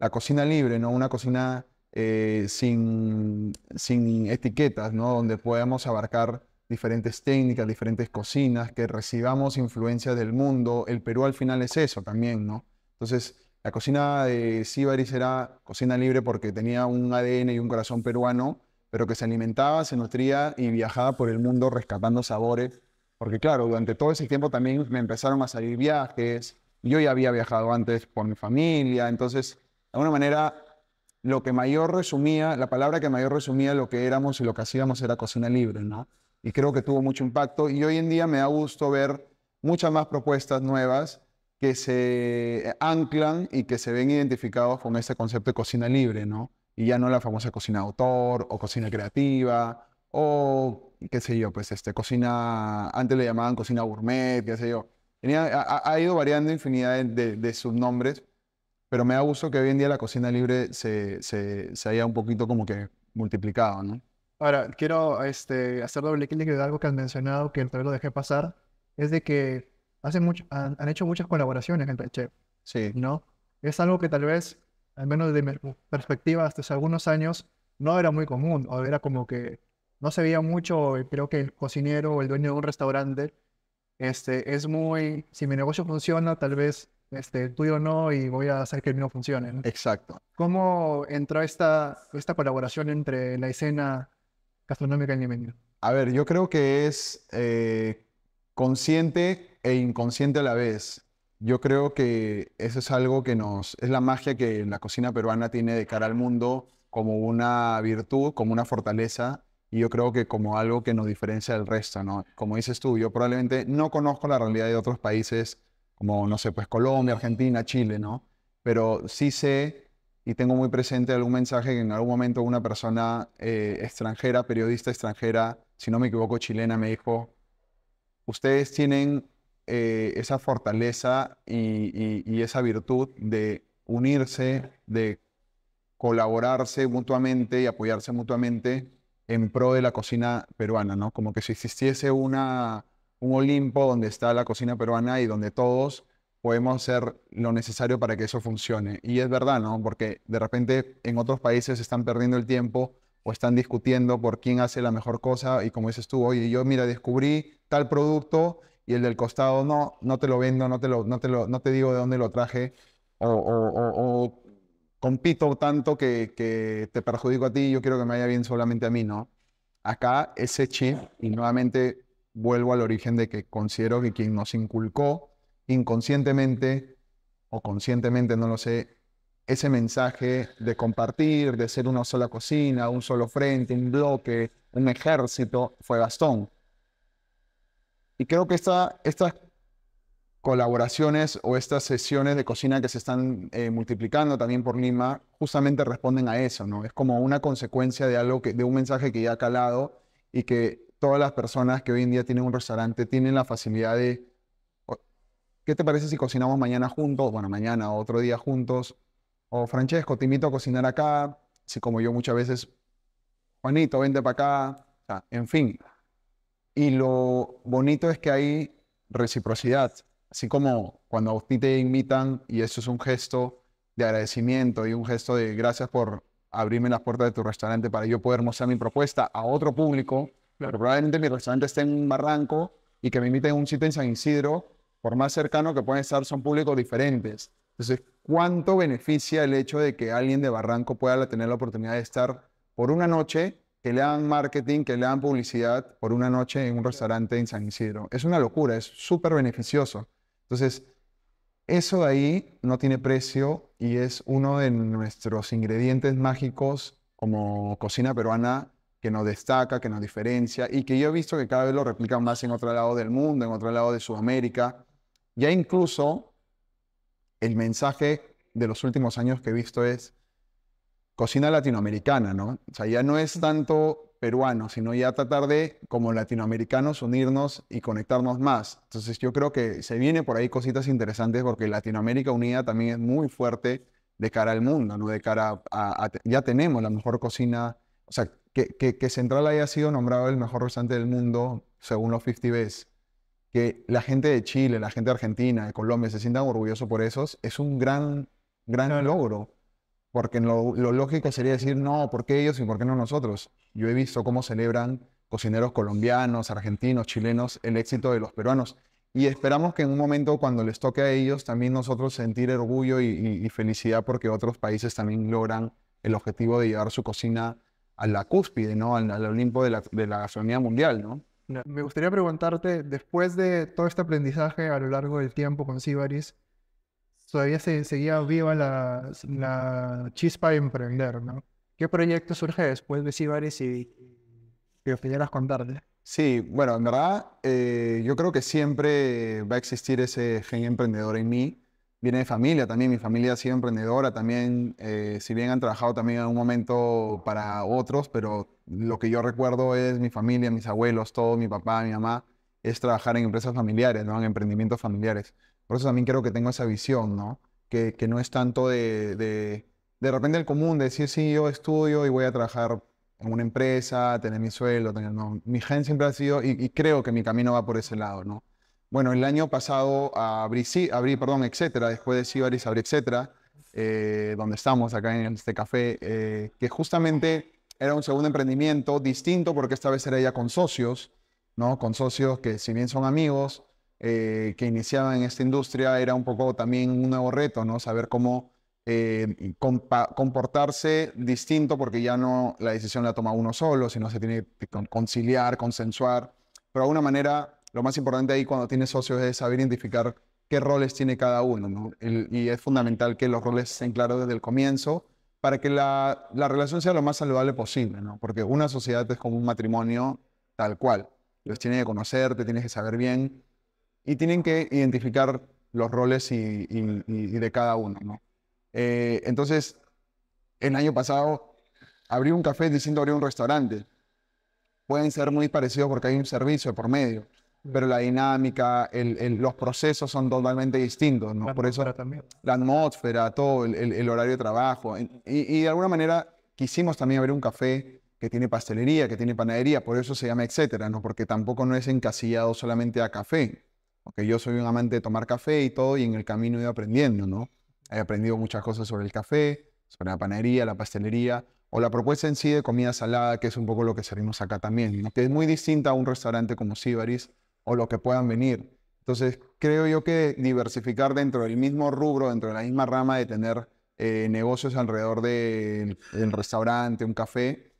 la cocina libre, ¿no? Una cocina eh, sin, sin etiquetas, ¿no? Donde podamos abarcar diferentes técnicas, diferentes cocinas, que recibamos influencias del mundo. El Perú al final es eso también, ¿no? Entonces, la cocina de Sibaris era cocina libre porque tenía un ADN y un corazón peruano, pero que se alimentaba, se nutría y viajaba por el mundo rescatando sabores. Porque claro, durante todo ese tiempo también me empezaron a salir viajes. Yo ya había viajado antes por mi familia, entonces, de alguna manera, lo que mayor resumía, la palabra que mayor resumía lo que éramos y lo que hacíamos era cocina libre, ¿no? Y creo que tuvo mucho impacto y hoy en día me da gusto ver muchas más propuestas nuevas que se eh, anclan y que se ven identificados con ese concepto de cocina libre, ¿no? Y ya no la famosa cocina autor o cocina creativa o qué sé yo, pues este, cocina, antes le llamaban cocina gourmet, qué sé yo. Tenía, ha, ido variando infinidad de, subnombres, pero me da gusto que hoy en día la cocina libre se, se, haya un poquito como que multiplicado, ¿no? Ahora, quiero este, hacer doble clic de algo que has mencionado, que tal vez lo dejé pasar, es de que hacen han, hecho muchas colaboraciones entre Chef. Sí. ¿No? Es algo que tal vez, al menos de mi perspectiva, hasta hace algunos años, no era muy común, o era como que no se veía mucho, creo que el cocinero o el dueño de un restaurante, este, es muy, si mi negocio funciona, tal vez este, el tuyo no y voy a hacer que el mío funcione. Exacto. ¿Cómo entró esta, esta colaboración entre la escena gastronómica y menú? A ver, yo creo que es eh, consciente e inconsciente a la vez. Yo creo que eso es algo que nos, es la magia que la cocina peruana tiene de cara al mundo como una virtud, como una fortaleza, y yo creo que como algo que nos diferencia del resto, ¿no? Como dices tú, yo probablemente no conozco la realidad de otros países como, no sé, pues Colombia, Argentina, Chile, ¿no? Pero sí sé y tengo muy presente algún mensaje que en algún momento una persona eh, extranjera, periodista extranjera, si no me equivoco, chilena, me dijo, ustedes tienen eh, esa fortaleza y, esa virtud de unirse, de colaborarse mutuamente y apoyarse mutuamente en pro de la cocina peruana, ¿no? Como que si existiese una, un Olimpo donde está la cocina peruana y donde todos podemos hacer lo necesario para que eso funcione. Y es verdad, ¿no? Porque de repente en otros países están perdiendo el tiempo o están discutiendo por quién hace la mejor cosa y como dices tú, Y yo mira, descubrí tal producto y el del costado no, no te lo vendo, no te, lo, no te, lo, no te digo de dónde lo traje o, compito tanto que, te perjudico a ti yo quiero que me vaya bien solamente a mí, ¿no? Acá ese chip, y nuevamente vuelvo al origen de que considero que quien nos inculcó inconscientemente o conscientemente, no lo sé, ese mensaje de compartir, de ser una sola cocina, un solo frente, un bloque, un ejército, fue Gastón. Y creo que estas colaboraciones o estas sesiones de cocina que se están eh, multiplicando también por Lima justamente responden a eso, ¿no? Es como una consecuencia de algo que, de un mensaje que ya ha calado y que todas las personas que hoy en día tienen un restaurante tienen la facilidad de ¿qué te parece si cocinamos mañana juntos? Bueno, mañana o otro día juntos. O Francesco, te invito a cocinar acá. Si como yo muchas veces, Juanito, vente para acá. en fin, y lo bonito es que hay reciprocidad, así como cuando a ti te invitan y eso es un gesto de agradecimiento y un gesto de gracias por abrirme las puertas de tu restaurante para yo poder mostrar mi propuesta a otro público, pero probablemente mi restaurante esté en barranco y que me inviten a un sitio en San Isidro, por más cercano que puedan estar, son públicos diferentes. Entonces, ¿cuánto beneficia el hecho de que alguien de Barranco pueda tener la oportunidad de estar por una noche que le dan marketing, que le dan publicidad por una noche en un restaurante en San Isidro. Es una locura, es súper beneficioso. Entonces, eso de ahí no tiene precio y es uno de nuestros ingredientes mágicos como cocina peruana que nos destaca, que nos diferencia y que yo he visto que cada vez lo replican más en otro lado del mundo, en otro lado de Sudamérica. Ya incluso el mensaje de los últimos años que he visto es cocina latinoamericana, ¿no? O sea, ya no es tanto peruano, sino ya tratar de, como latinoamericanos, unirnos y conectarnos más. Entonces yo creo que se viene por ahí cositas interesantes porque Latinoamérica Unida también es muy fuerte de cara al mundo, ¿no? De cara a... ya tenemos la mejor cocina, o sea, que, Central haya sido nombrado el mejor restaurante del mundo según los 50 B's, que la gente de Chile, la gente de Argentina, de Colombia se sientan orgullosos por eso, es un gran, gran logro. Porque lo, lógico sería decir, no, ¿por qué ellos y por qué no nosotros? Yo he visto cómo celebran cocineros colombianos, argentinos, chilenos, el éxito de los peruanos. Y esperamos que en un momento cuando les toque a ellos, también nosotros sentir orgullo y, felicidad porque otros países también logran el objetivo de llevar su cocina a la cúspide, ¿no? Al, Olimpo de la, gastronomía mundial, Me gustaría preguntarte, después de todo este aprendizaje a lo largo del tiempo con Sibaris, todavía se, seguía viva la, la chispa de emprender, ¿no? ¿Qué proyecto surge después de Cibares y que querías contarte? Sí, bueno, en verdad eh, yo creo que siempre va a existir ese gen emprendedor en mí. Viene de familia también, mi familia ha sido emprendedora también, eh, si bien han trabajado también en un momento para otros, pero lo que yo recuerdo es mi familia, mis abuelos, todo, mi papá, mi mamá, es trabajar en empresas familiares, ¿no? en emprendimientos familiares. Por eso también creo que tengo esa visión, ¿no? Que, no es tanto de, de, de repente el común, de decir, sí, yo estudio y voy a trabajar en una empresa, tener mi sueldo, tener... mi gen siempre ha sido, y, creo que mi camino va por ese lado, ¿no? Bueno, el año pasado abrí, abrí perdón, etcétera, después de Sibaris abrí etcétera, eh, donde estamos acá en este café, eh, que justamente era un segundo emprendimiento distinto porque esta vez era ya con socios, ¿no? Con socios que si bien son amigos, eh, que iniciaba en esta industria era un poco también un nuevo reto, ¿no? Saber cómo eh, comportarse distinto porque ya no la decisión la toma uno solo, sino se tiene que conciliar, consensuar. Pero de alguna manera, lo más importante ahí cuando tienes socios es saber identificar qué roles tiene cada uno, ¿no? y es fundamental que los roles estén claros desde el comienzo para que la, la relación sea lo más saludable posible, ¿no? Porque una sociedad es como un matrimonio tal cual. Los tienes que conocer, te tienes que saber bien y tienen que identificar los roles y, de cada uno. ¿no? Eh, entonces, el año pasado abrí un café diciendo abrir un restaurante. Pueden ser muy parecidos porque hay un servicio por medio, mm. pero la dinámica, los procesos son totalmente distintos. ¿no? por eso también. la atmósfera, todo, el, horario de trabajo. Y, y de alguna manera quisimos también abrir un café que tiene pastelería, que tiene panadería, por eso se llama etcétera, ¿no? porque tampoco no es encasillado solamente a café. Porque yo soy un amante de tomar café y todo, y en el camino he ido aprendiendo, ¿no? He aprendido muchas cosas sobre el café, sobre la panadería, la pastelería, o la propuesta en sí de comida salada, que es un poco lo que servimos acá también, ¿no? que es muy distinta a un restaurante como Sibaris o lo que puedan venir. Entonces, creo yo que diversificar dentro del mismo rubro, dentro de la misma rama, de tener eh, negocios alrededor del restaurante, un café,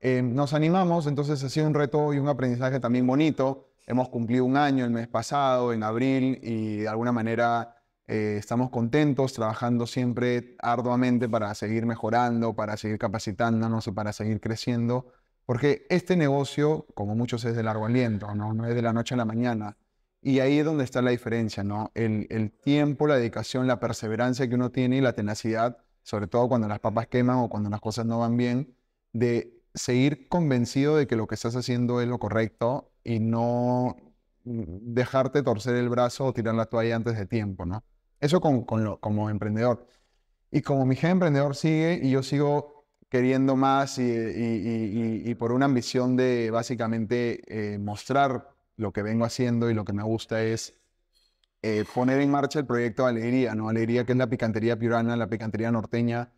eh, nos animamos, entonces ha sido un reto y un aprendizaje también bonito Hemos cumplido un año el mes pasado, en abril, y de alguna manera eh, estamos contentos, trabajando siempre arduamente para seguir mejorando, para seguir capacitándonos para seguir creciendo, porque este negocio, como muchos, es de largo aliento, ¿no? es de la noche a la mañana. Y ahí es donde está la diferencia, ¿no? El, el, tiempo, la dedicación, la perseverancia que uno tiene y la tenacidad, sobre todo cuando las papas queman o cuando las cosas no van bien, de seguir convencido de que lo que estás haciendo es lo correcto y no dejarte torcer el brazo o tirar la toalla antes de tiempo, ¿no? Eso con, como emprendedor. Y como mi jefe emprendedor sigue y yo sigo queriendo más y, por una ambición de básicamente eh, mostrar lo que vengo haciendo y lo que me gusta es eh, poner en marcha el proyecto Alegría, ¿no? Alegría que es la picantería piurana, la picantería norteña,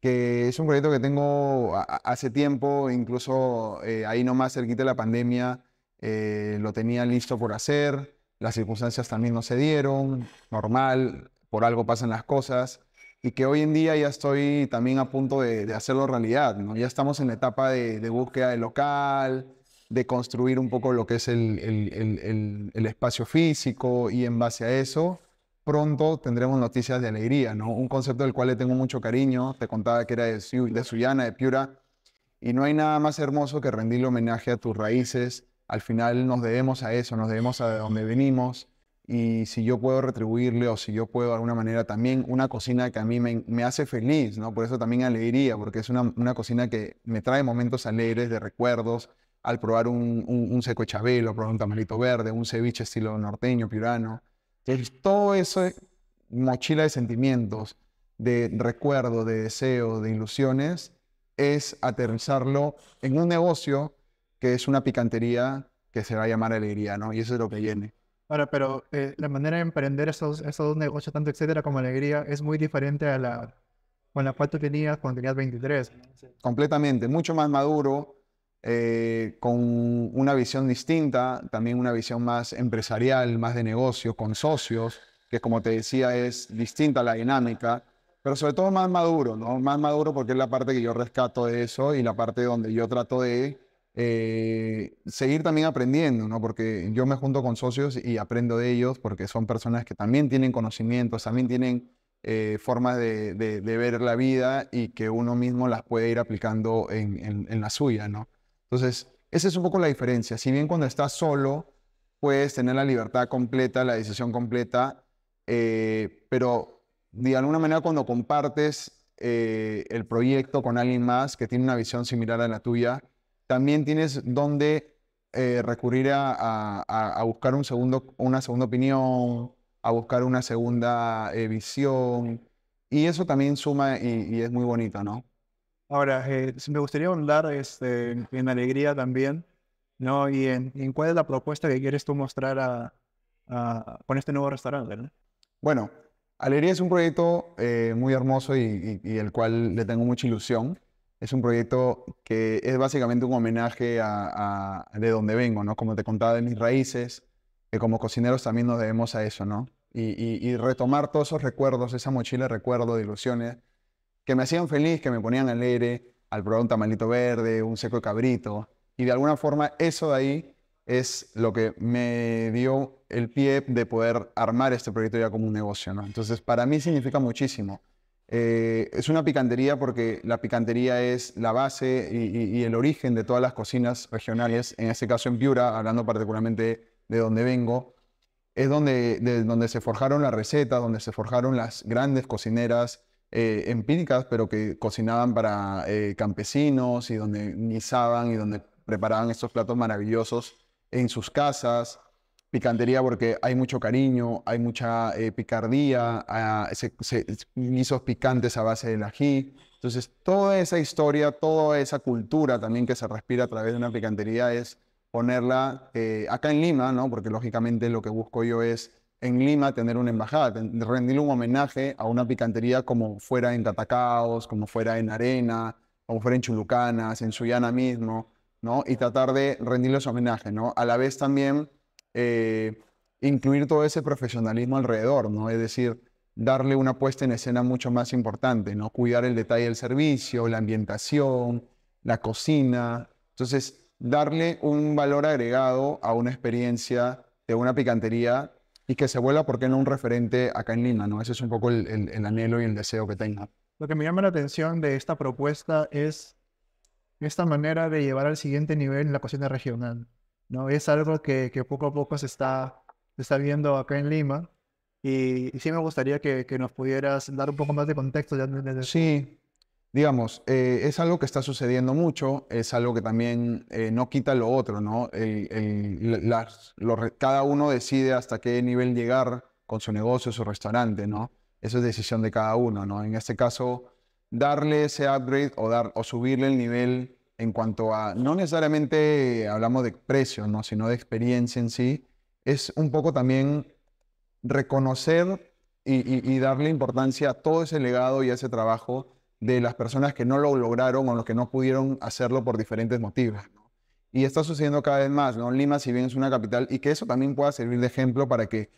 que es un proyecto que tengo hace tiempo, incluso eh, ahí nomás cerquita de la pandemia, eh, lo tenía listo por hacer, las circunstancias también no se dieron, normal, por algo pasan las cosas, y que hoy en día ya estoy también a punto de, hacerlo realidad, Ya estamos en la etapa de, búsqueda de local, de construir un poco lo que es el, espacio físico, y en base a eso, pronto tendremos noticias de alegría, ¿no? Un concepto del cual le tengo mucho cariño, te contaba que era de, de Suyana, de Piura, y no hay nada más hermoso que rendirle homenaje a tus raíces, al final nos debemos a eso, nos debemos a donde venimos. Y si yo puedo retribuirle o si yo puedo de alguna manera también una cocina que a mí me, hace feliz, ¿no? Por eso también alegría, porque es una, cocina que me trae momentos alegres, de recuerdos, al probar un, un, seco chabelo, probar un tamalito verde, un ceviche estilo norteño, piurano. Entonces, todo eso, mochila de sentimientos, de recuerdo, de deseo, de ilusiones, es aterrizarlo en un negocio que es una picantería que se va a llamar alegría, ¿no? Y eso es lo que viene Ahora, pero eh, la manera de emprender esos, esos negocios, tanto etcétera como alegría, es muy diferente a la con la cual tú tenías cuando tenías 23. Completamente, mucho más maduro, eh, con una visión distinta, también una visión más empresarial, más de negocio, con socios, que como te decía es distinta la dinámica, pero sobre todo más maduro, ¿no? Más maduro porque es la parte que yo rescato de eso y la parte donde yo trato de eh, seguir también aprendiendo, ¿no? Porque yo me junto con socios y aprendo de ellos porque son personas que también tienen conocimientos, también tienen eh, formas de, ver la vida y que uno mismo las puede ir aplicando en, la suya, ¿no? Entonces, esa es un poco la diferencia. Si bien cuando estás solo puedes tener la libertad completa, la decisión completa, eh, pero de alguna manera cuando compartes el proyecto con alguien más que tiene una visión similar a la tuya, también tienes donde eh, recurrir a, buscar un segundo, una segunda opinión, a buscar una segunda eh, visión. Y eso también suma y, es muy bonito, ¿no? Ahora, eh, me gustaría hablar este, en alegría también, ¿no? Y en, cuál es la propuesta que quieres tú mostrar con este nuevo restaurante, Bueno, Alegría es un proyecto muy hermoso y, y el cual le tengo mucha ilusión es un proyecto que es básicamente un homenaje a, de donde vengo, ¿no? Como te contaba de mis raíces, que como cocineros también nos debemos a eso, ¿no? Y, retomar todos esos recuerdos, esa mochila de recuerdos, de ilusiones, que me hacían feliz, que me ponían alegre al probar un tamalito verde, un seco de cabrito. Y de alguna forma eso de ahí es lo que me dio el pie de poder armar este proyecto ya como un negocio, ¿no? Entonces, para mí significa muchísimo. Eh, es una picantería porque la picantería es la base y, el origen de todas las cocinas regionales, en este caso en Piura, hablando particularmente de donde vengo, es donde, donde se forjaron las recetas, donde se forjaron las grandes cocineras eh, empíricas, pero que cocinaban para eh, campesinos y donde nizaban y donde preparaban estos platos maravillosos en sus casas picantería porque hay mucho cariño, hay mucha eh, picardía, a ah, se, guisos picantes a base del ají. Entonces, toda esa historia, toda esa cultura también que se respira a través de una picantería es ponerla eh, acá en Lima, ¿no? Porque lógicamente lo que busco yo es en Lima tener una embajada, rendirle un homenaje a una picantería como fuera en Catacaos, como fuera en Arena, como fuera en Chulucanas, en Suyana mismo, ¿no? Y tratar de ese homenaje, ¿no? A la vez también eh, incluir todo ese profesionalismo alrededor, ¿no? Es decir, darle una puesta en escena mucho más importante, ¿no? Cuidar el detalle del servicio, la ambientación, la cocina. Entonces, darle un valor agregado a una experiencia de una picantería y que se vuelva, ¿por qué no?, un referente acá en Lima, ¿no? Ese es un poco el anhelo y el deseo que tenga. Lo que me llama la atención de esta propuesta es esta manera de llevar al siguiente nivel la cocina regional. ¿no? Es algo que, poco a poco se está, está viendo acá en Lima. Y, sí me gustaría que, nos pudieras dar un poco más de contexto. Sí, digamos, eh, es algo que está sucediendo mucho, es algo que también eh, no quita lo otro, ¿no? cada uno decide hasta qué nivel llegar con su negocio, su restaurante, ¿no? Eso es decisión de cada uno, ¿no? En este caso, darle ese upgrade o, dar, o subirle el nivel en cuanto a, no necesariamente hablamos de precio, ¿no? sino de experiencia en sí, es un poco también reconocer y, darle importancia a todo ese legado y a ese trabajo de las personas que no lo lograron o los que no pudieron hacerlo por diferentes motivos. Y está sucediendo cada vez más, ¿no? Lima, si bien es una capital, y que eso también pueda servir de ejemplo para que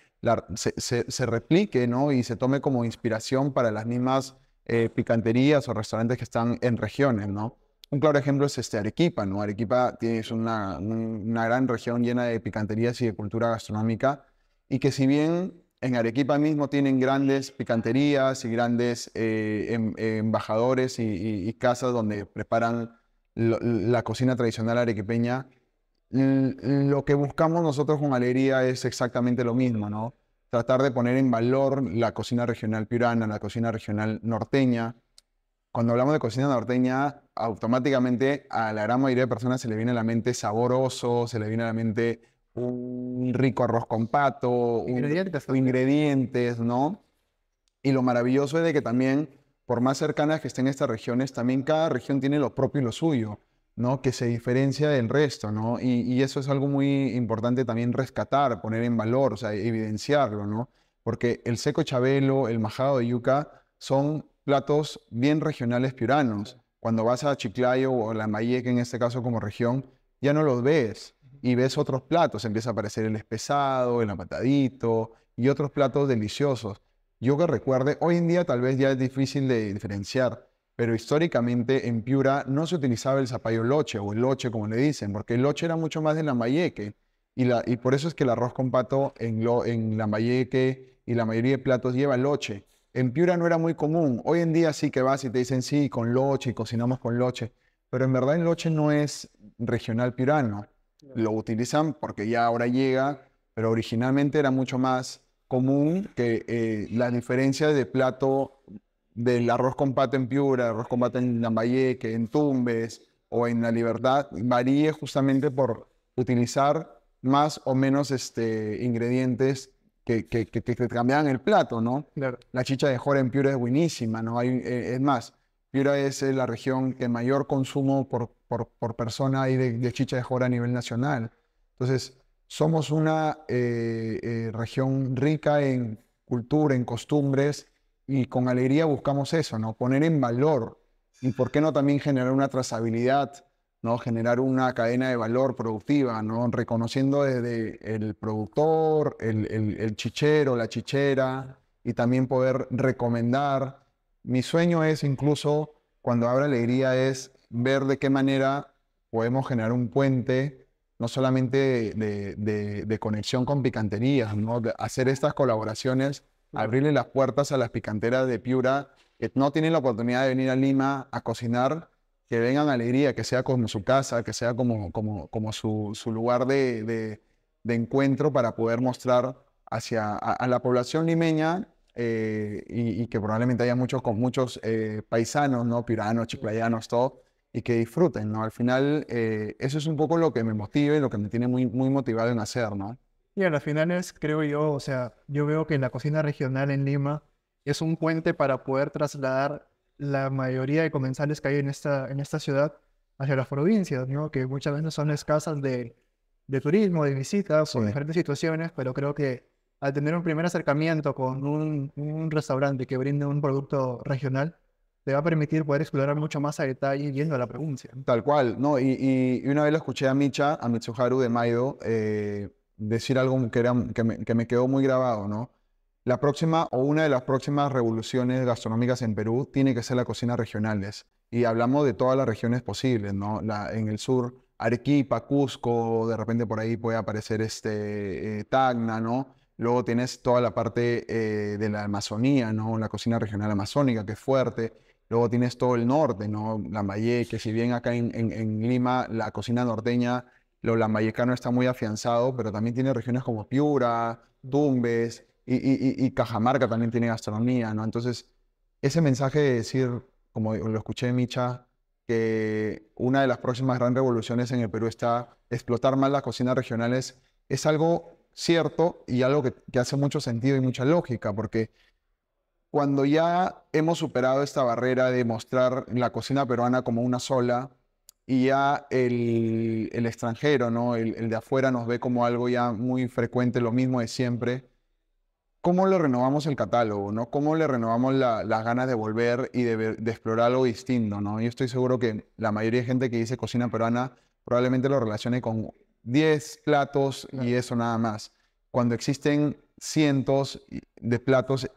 se, replique ¿no? y se tome como inspiración para las mismas eh, picanterías o restaurantes que están en regiones, ¿no? Un claro ejemplo es este Arequipa, ¿no? Arequipa es una, gran región llena de picanterías y de cultura gastronómica y que si bien en Arequipa mismo tienen grandes picanterías y grandes eh, em, embajadores y, casas donde preparan la cocina tradicional arequipeña. Lo que buscamos nosotros con Alegría es exactamente lo mismo, Tratar de poner en valor la cocina regional piurana, la cocina regional norteña, cuando hablamos de cocina norteña, automáticamente a la gran mayoría de personas se le viene a la mente saboroso, se le viene a la mente un rico arroz con pato, ingredientes, ingredientes ¿no? Y lo maravilloso es de que también, por más cercanas que estén estas regiones, también cada región tiene lo propio y lo suyo, ¿no? Que se diferencia del resto, ¿no? Y, y eso es algo muy importante también rescatar, poner en valor, o sea, evidenciarlo, ¿no? Porque el seco chabelo, el majado de yuca, son platos bien regionales piuranos. Cuando vas a Chiclayo o a la Mayeque en este caso como región, ya no los ves y ves otros platos. Empieza a aparecer el espesado, el amatadito y otros platos deliciosos. Yo que recuerde, hoy en día tal vez ya es difícil de diferenciar, pero históricamente en Piura no se utilizaba el zapallo loche o el loche como le dicen, porque el loche era mucho más de la mayeque y, la, y por eso es que el arroz con pato en, en la mayeque y la mayoría de platos lleva loche. En Piura no era muy común. Hoy en día sí que vas y te dicen, sí, con loche, y cocinamos con loche. Pero en verdad el loche no es regional piurano. Lo utilizan porque ya ahora llega, pero originalmente era mucho más común que eh, la diferencia de plato del arroz con pato en Piura, arroz con pato en Lambayeque, en Tumbes o en La Libertad varíe justamente por utilizar más o menos este, ingredientes que, te, cambiaban el plato, ¿no? La chicha de jora en Piura es buenísima, ¿no? Hay, eh, es más, Piura es eh, la región que mayor consumo por, por, persona hay de, chicha de jora a nivel nacional. Entonces, somos una eh, región rica en cultura, en costumbres, y con alegría buscamos eso, ¿no? Poner en valor, y por qué no también generar una trazabilidad ¿no? generar una cadena de valor productiva, ¿no? reconociendo desde el productor, el, el, chichero, la chichera, y también poder recomendar. Mi sueño es incluso, cuando abra alegría, es ver de qué manera podemos generar un puente, no solamente de, conexión con picanterías, ¿no? hacer estas colaboraciones, abrirle las puertas a las picanteras de Piura que no tienen la oportunidad de venir a Lima a cocinar, que vengan alegría, que sea como su casa, que sea como, como, como su, su lugar de, de, encuentro para poder mostrar hacia a, la población limeña eh, y, que probablemente haya muchos, con muchos eh, paisanos, ¿no? Piranos, chiclayanos, todo, y que disfruten, ¿no? Al final, eh, eso es un poco lo que me motiva y lo que me tiene muy, muy motivado en hacer, ¿no? Y a las finales, creo yo, o sea, yo veo que la cocina regional en Lima es un puente para poder trasladar la mayoría de comensales que hay en esta, en esta ciudad hacia las provincias, ¿no? que muchas veces son escasas de, de turismo, de visitas, o diferentes situaciones, pero creo que al tener un primer acercamiento con un, un restaurante que brinde un producto regional, te va a permitir poder explorar mucho más a detalle yendo a la pregunta. Tal cual, ¿no? Y, y, una vez lo escuché a Micha, a Mitsuharu de Maido, eh, decir algo que, era, que, me, que me quedó muy grabado, ¿no? La próxima o una de las próximas revoluciones gastronómicas en Perú tiene que ser la cocina regionales. Y hablamos de todas las regiones posibles, ¿no? en el sur, Arequipa, Cusco, de repente por ahí puede aparecer este, eh, Tacna, ¿no? Luego tienes toda la parte eh, de la Amazonía, ¿no? La cocina regional amazónica, que es fuerte. Luego tienes todo el norte, ¿no? Lambayeque, que si bien acá en, Lima la cocina norteña, lo lambayecano está muy afianzado, pero también tiene regiones como Piura, Tumbes, y, Cajamarca también tiene gastronomía, ¿no? Entonces, ese mensaje de decir, como lo escuché Micha, que una de las próximas grandes revoluciones en el Perú está explotar más las cocinas regionales, es algo cierto y algo que, hace mucho sentido y mucha lógica, porque cuando ya hemos superado esta barrera de mostrar la cocina peruana como una sola, y ya el, extranjero, ¿no? el, de afuera nos ve como algo ya muy frecuente, lo mismo de siempre. ¿cómo le renovamos el catálogo? ¿no? ¿Cómo le renovamos las ganas de volver y de, explorar algo distinto? ¿no? Yo estoy seguro que la mayoría de gente que dice cocina peruana probablemente lo relacione con 10 platos y eso nada más. Cuando existen cientos de platos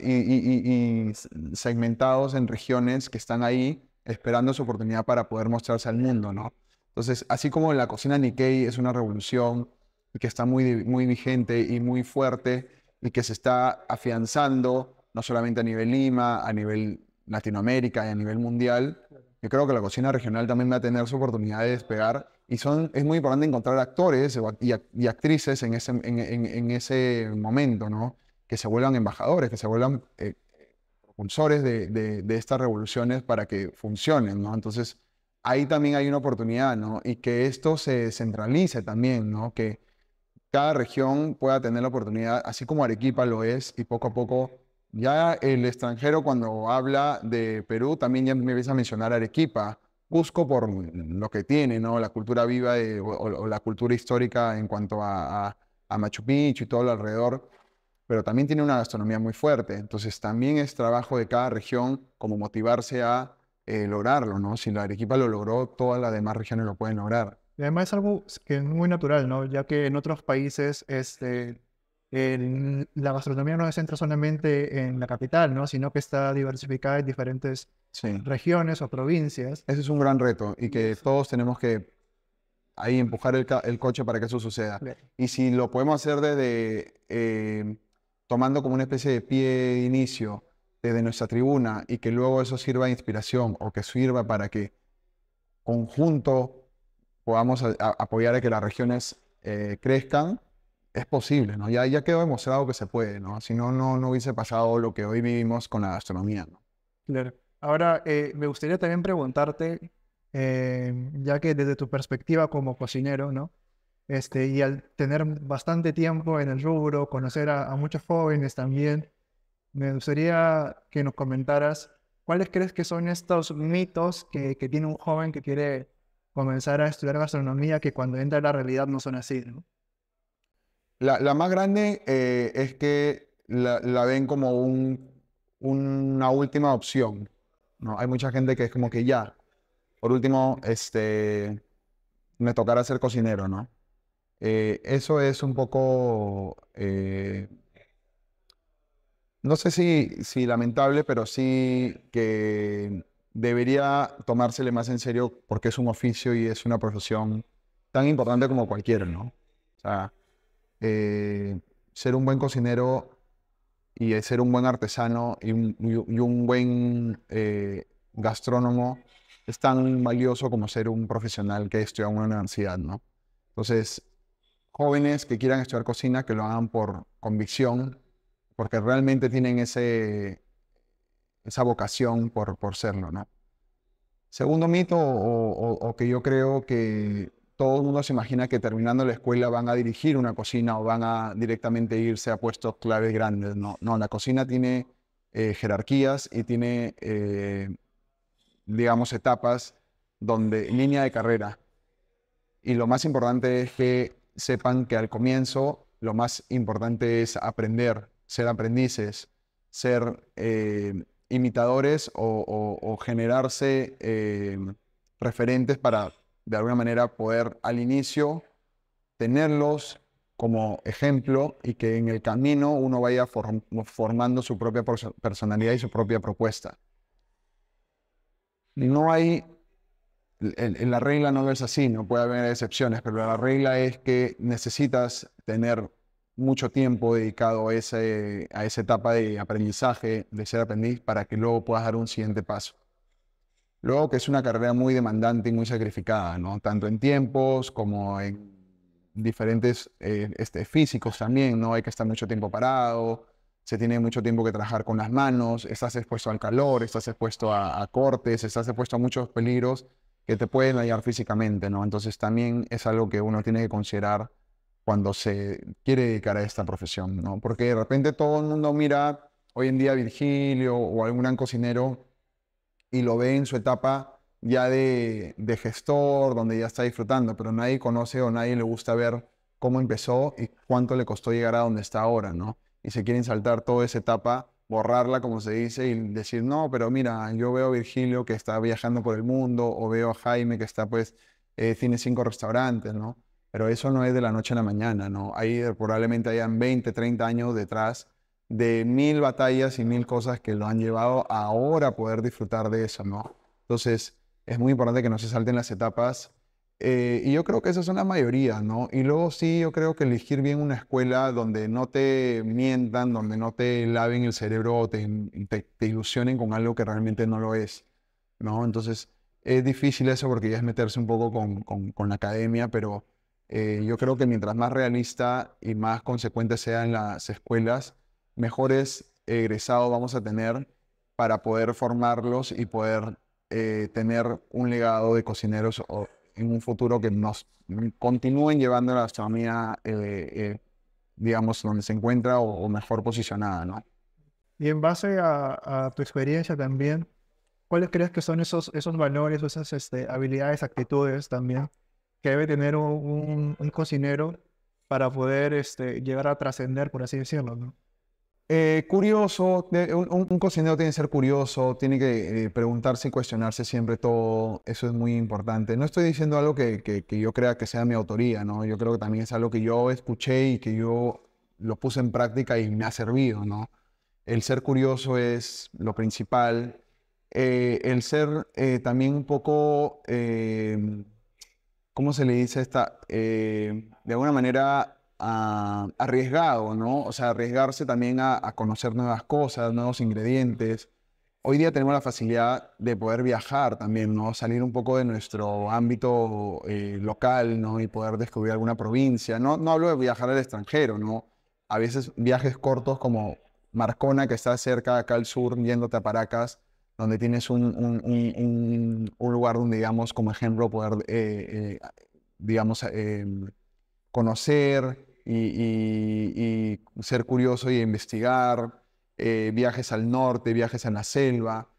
segmentados en regiones que están ahí esperando su oportunidad para poder mostrarse al mundo, ¿no? Entonces, así como la cocina Nikkei es una revolución que está muy, muy vigente y muy fuerte, y que se está afianzando no solamente a nivel Lima, a nivel Latinoamérica y a nivel mundial. Yo creo que la cocina regional también va a tener su oportunidad de despegar y son, es muy importante encontrar actores y, actrices en ese, en, ese momento, ¿no? que se vuelvan embajadores, que se vuelvan eh, propulsores de, de, estas revoluciones para que funcionen. ¿no? Entonces, ahí también hay una oportunidad ¿no? y que esto se centralice también, ¿no? que, cada región pueda tener la oportunidad, así como Arequipa lo es, y poco a poco ya el extranjero cuando habla de Perú también ya me empieza a mencionar Arequipa, busco por lo que tiene, ¿no? La cultura viva o, la cultura histórica en cuanto a, a, Machu Picchu y todo lo alrededor, pero también tiene una gastronomía muy fuerte. Entonces también es trabajo de cada región como motivarse a eh, lograrlo, ¿no? Si la Arequipa lo logró, todas las demás regiones lo pueden lograr. Y además es algo que es muy natural, ¿no? Ya que en otros países este, la gastronomía no se centra solamente en la capital, ¿no? Sino que está diversificada en diferentes regiones o provincias. Ese es un gran reto y que todos tenemos que ahí empujar el, coche para que eso suceda. Y si lo podemos hacer desde eh, tomando como una especie de pie de inicio desde nuestra tribuna y que luego eso sirva de inspiración o que sirva para que conjunto podamos apoyar a que las regiones eh, crezcan, es posible, ¿no? Ya, ya quedó demostrado que se puede, ¿no? Si no, no, no hubiese pasado lo que hoy vivimos con la gastronomía, ¿no? Claro. Ahora, eh, me gustaría también preguntarte, eh, ya que desde tu perspectiva como cocinero, ¿no? Este, y al tener bastante tiempo en el rubro, conocer a, muchos jóvenes también, me gustaría que nos comentaras cuáles crees que son estos mitos que, que tiene un joven que quiere comenzar a estudiar gastronomía que cuando entra en la realidad no son así. ¿no? La, más grande eh, es que la, ven como un, una última opción. ¿no? Hay mucha gente que es como que ya, por último, este, me tocará ser cocinero, ¿no? Eh, eso es un poco, eh, no sé si, si lamentable, pero sí que debería tomársele más en serio porque es un oficio y es una profesión tan importante como cualquiera, ¿no? O sea, eh, ser un buen cocinero y ser un buen artesano y un, buen eh, gastrónomo es tan valioso como ser un profesional que estudia en una universidad, ¿no? Entonces, jóvenes que quieran estudiar cocina, que lo hagan por convicción, porque realmente tienen ese, esa vocación por, por serlo, ¿no? Segundo mito, o, que yo creo que todo el mundo se imagina que terminando la escuela van a dirigir una cocina o van a directamente irse a puestos claves grandes. No, no la cocina tiene eh, jerarquías y tiene, eh, digamos, etapas donde línea de carrera. Y lo más importante es que sepan que al comienzo lo más importante es aprender, ser aprendices, ser eh, imitadores o, generarse eh, referentes para, de alguna manera, poder al inicio tenerlos como ejemplo y que en el camino uno vaya formando su propia personalidad y su propia propuesta. No hay, en la regla no es así, no puede haber excepciones, pero la regla es que necesitas tener mucho tiempo dedicado a, ese, a esa etapa de aprendizaje, de ser aprendiz, para que luego puedas dar un siguiente paso. Luego que es una carrera muy demandante y muy sacrificada, ¿no? Tanto en tiempos como en diferentes eh, este, físicos también, ¿no? Hay que estar mucho tiempo parado, se tiene mucho tiempo que trabajar con las manos, estás expuesto al calor, estás expuesto a, cortes, estás expuesto a muchos peligros que te pueden hallar físicamente, ¿no? Entonces también es algo que uno tiene que considerar cuando se quiere dedicar a esta profesión, ¿no? Porque de repente todo el mundo mira hoy en día Virgilio o algún gran cocinero y lo ve en su etapa ya de, gestor, donde ya está disfrutando, pero nadie conoce o nadie le gusta ver cómo empezó y cuánto le costó llegar a donde está ahora, ¿no? Y se quieren saltar toda esa etapa, borrarla, como se dice, y decir, no, pero mira, yo veo a Virgilio que está viajando por el mundo, o veo a Jaime que está, pues, eh, tiene cinco restaurantes, ¿no? Pero eso no es de la noche a la mañana, ¿no? Ahí eh, probablemente hayan 20, 30 años detrás de mil batallas y mil cosas que lo han llevado ahora a poder disfrutar de eso, ¿no? Entonces, es muy importante que no se salten las etapas. Eh, y yo creo que esas son la mayoría, ¿no? Y luego sí, yo creo que elegir bien una escuela donde no te mientan, donde no te laven el cerebro o te, ilusionen con algo que realmente no lo es, ¿no? Entonces, es difícil eso porque ya es meterse un poco con, con la academia, pero eh, yo creo que mientras más realista y más consecuente sean las escuelas, mejores egresados vamos a tener para poder formarlos y poder eh, tener un legado de cocineros en un futuro que nos continúen llevando la gastronomía, eh, digamos, donde se encuentra o, mejor posicionada, ¿no? Y en base a, tu experiencia también, ¿cuáles crees que son esos, esos valores, esas este, habilidades, actitudes también que debe tener un, cocinero para poder este, llegar a trascender, por así decirlo. ¿no? Eh, curioso, un, cocinero tiene que ser curioso, tiene que eh, preguntarse y cuestionarse siempre todo, eso es muy importante. No estoy diciendo algo que, yo crea que sea mi autoría, ¿no? Yo creo que también es algo que yo escuché y que yo lo puse en práctica y me ha servido, ¿no? El ser curioso es lo principal, eh, el ser también un poco ¿cómo se le dice esta? Eh, de alguna manera ah, arriesgado, ¿no? O sea, arriesgarse también a, conocer nuevas cosas, nuevos ingredientes. Hoy día tenemos la facilidad de poder viajar también, ¿no? Salir un poco de nuestro ámbito eh, local, ¿no? Y poder descubrir alguna provincia. No, no hablo de viajar al extranjero, ¿no? A veces viajes cortos como Marcona, que está cerca acá al sur, yéndote a Paracas, donde tienes un, lugar donde, digamos, como ejemplo, poder, eh, eh, digamos, em, conocer y, ser curioso y investigar, eh, viajes al norte, viajes a la selva.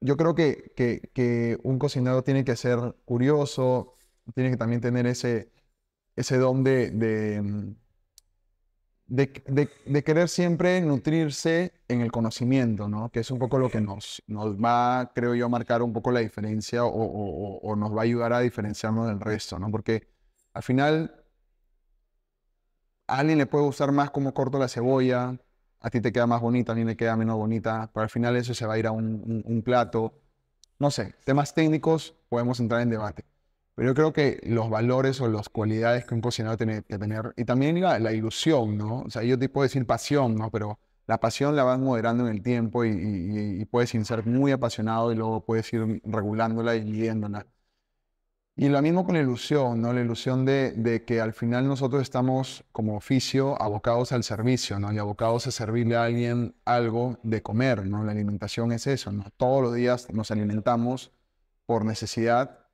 Yo creo que, que, que, un cocinero tiene que ser curioso, tiene que también tener ese, ese don de em, de, querer siempre nutrirse en el conocimiento, ¿no? Que es un poco lo que nos, nos va, creo yo, a marcar un poco la diferencia o, nos va a ayudar a diferenciarnos del resto, ¿no? Porque al final a alguien le puede gustar más como corto la cebolla, a ti te queda más bonita, a mí me queda menos bonita, pero al final eso se va a ir a un plato. No sé, temas técnicos podemos entrar en debate. Pero yo creo que los valores o las cualidades que un cocinero tiene que tener, y también la, ilusión, ¿no? O sea, yo te puedo decir pasión, ¿no? Pero la pasión la vas moderando en el tiempo y, y, y puedes ser muy apasionado y luego puedes ir regulándola y midiéndola. Y lo mismo con la ilusión, ¿no? La ilusión de, que al final nosotros estamos como oficio abocados al servicio, ¿no? Y abocados a servirle a alguien algo de comer, ¿no? La alimentación es eso, ¿no? Todos los días nos alimentamos por necesidad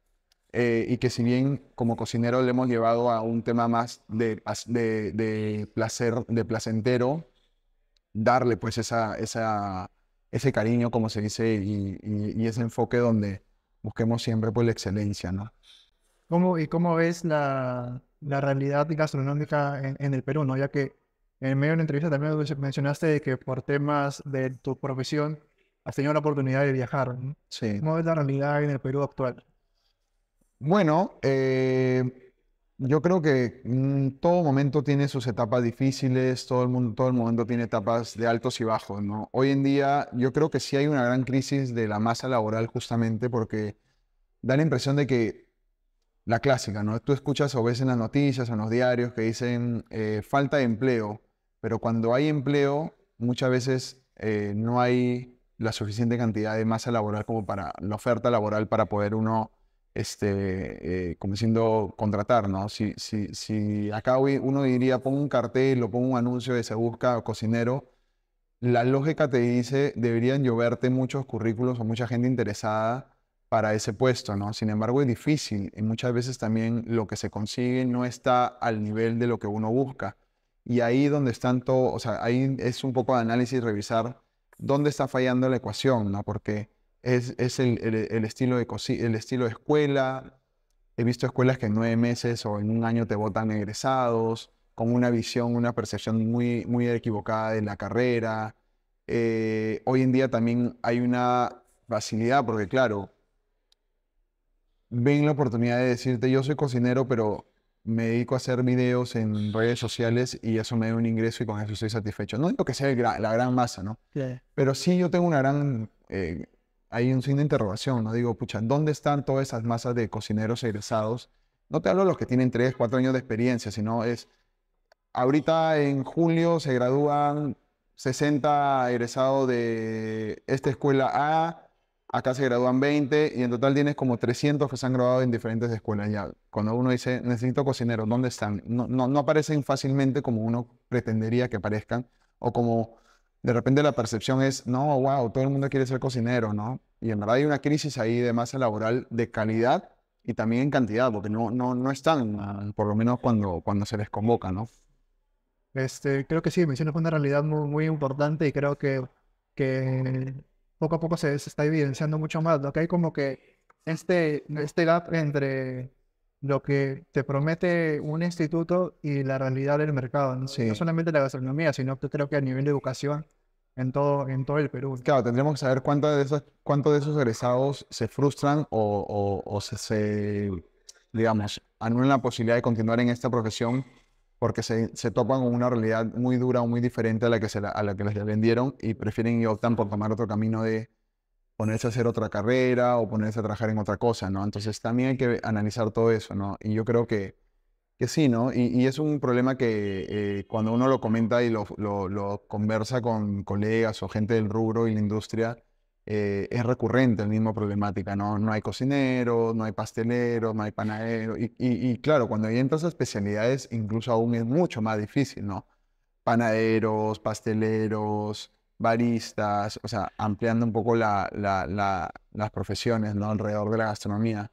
eh, y que si bien como cocinero le hemos llevado a un tema más de, de, placer, de placentero, darle pues esa, esa, ese cariño, como se dice, y, ese enfoque donde busquemos siempre pues la excelencia, ¿no? ¿Cómo, ¿Y cómo ves la, la realidad gastronómica en, el Perú, no? Ya que en medio de la entrevista también mencionaste que por temas de tu profesión has tenido la oportunidad de viajar, ¿Cómo ves la realidad en el Perú actual? Bueno, eh, yo creo que mm, todo momento tiene sus etapas difíciles, todo el, mundo, todo el momento tiene etapas de altos y bajos, ¿no? Hoy en día yo creo que sí hay una gran crisis de la masa laboral justamente porque da la impresión de que la clásica, ¿no? Tú escuchas o ves en las noticias, en los diarios que dicen eh, falta de empleo, pero cuando hay empleo muchas veces eh, no hay la suficiente cantidad de masa laboral como para la oferta laboral para poder uno este, eh, como diciendo, contratar, ¿no? Si, si, si acá uno diría, pongo un cartel o pongo un anuncio de se busca cocinero, la lógica te dice, deberían lloverte muchos currículos o mucha gente interesada para ese puesto, ¿no? Sin embargo, es difícil y muchas veces también lo que se consigue no está al nivel de lo que uno busca. Y ahí donde están tanto, o sea, ahí es un poco de análisis, revisar dónde está fallando la ecuación, ¿no? Porque es, el, estilo de el estilo de escuela. He visto escuelas que en nueve meses o en un año te votan egresados, con una visión, una percepción muy, muy equivocada de la carrera. Eh, hoy en día también hay una facilidad, porque claro, ven la oportunidad de decirte, yo soy cocinero, pero me dedico a hacer videos en redes sociales y eso me da un ingreso y con eso estoy satisfecho. No digo que sea la gran masa, ¿no? Pero sí yo tengo una gran eh, hay un signo de interrogación, ¿no? Digo, pucha, ¿dónde están todas esas masas de cocineros egresados? No te hablo de los que tienen tres, cuatro años de experiencia, sino es, ahorita en julio se gradúan 60 egresados de esta escuela A, acá se gradúan 20 y en total tienes como 300 que se han graduado en diferentes escuelas. Ya, cuando uno dice, necesito cocineros, ¿dónde están? no, no aparecen fácilmente como uno pretendería que aparezcan o como de repente la percepción es, no, wow, todo el mundo quiere ser cocinero, ¿no? Y en verdad hay una crisis ahí de masa laboral de calidad y también en cantidad, porque no, no, no están, ah, por lo menos cuando, cuando se les convoca, ¿no? Este, creo que sí, me mencionas una realidad muy, muy importante y creo que, poco a poco se, está evidenciando mucho más, lo hay como que este, este gap entre lo que te promete un instituto y la realidad del mercado. No, solamente la gastronomía, sino que creo que a nivel de educación en todo, en todo el Perú. Claro, tendríamos que saber cuántos de esos, de esos egresados se frustran o, o, se, digamos, anulan la posibilidad de continuar en esta profesión porque se, se, topan con una realidad muy dura o muy diferente a la que, a la que les vendieron y prefieren y optan por tomar otro camino de ponerse a hacer otra carrera o ponerse a trabajar en otra cosa, ¿no? Entonces también hay que analizar todo eso, ¿no? Y yo creo que, que sí, ¿no? Y, es un problema que eh, cuando uno lo comenta y lo, conversa con colegas o gente del rubro y la industria, eh, es recurrente la misma problemática, ¿no? No hay cocineros, no hay pasteleros, no hay panaderos. Y, y claro, cuando hay entras especialidades, incluso aún es mucho más difícil, ¿no? Panaderos, pasteleros, baristas, o sea, ampliando un poco las profesiones ¿no? alrededor de la gastronomía.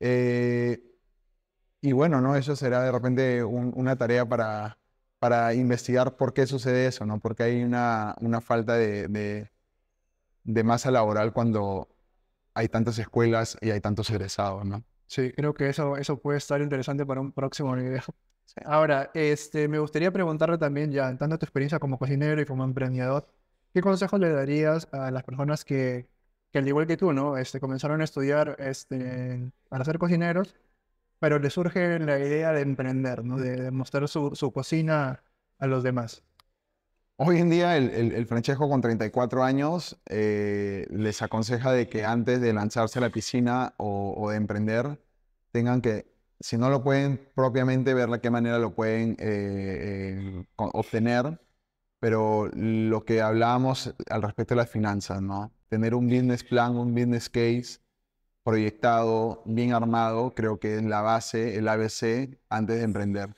Eh, y bueno, ¿no? eso será de repente una tarea para, para investigar por qué sucede eso, ¿no? porque hay una, una falta de, de, masa laboral cuando hay tantas escuelas y hay tantos egresados. ¿no? Sí, creo que eso, eso puede estar interesante para un próximo video. Ahora, este, me gustaría preguntarle también ya, tanto tu experiencia como cocinero y como emprendedor, ¿Qué consejo le darías a las personas que, al igual que tú, ¿no? Este, comenzaron a estudiar este, para ser cocineros, pero les surge la idea de emprender, ¿no? De, mostrar su, cocina a los demás. Hoy en día el, el, Francesco con 34 años eh, les aconseja de que antes de lanzarse a la piscina o, de emprender, tengan que, si no lo pueden propiamente ver, de qué manera lo pueden eh, eh, obtener pero lo que hablábamos al respecto de las finanzas, ¿no? Tener un business plan, un business case proyectado, bien armado, creo que es la base, el ABC, antes de emprender.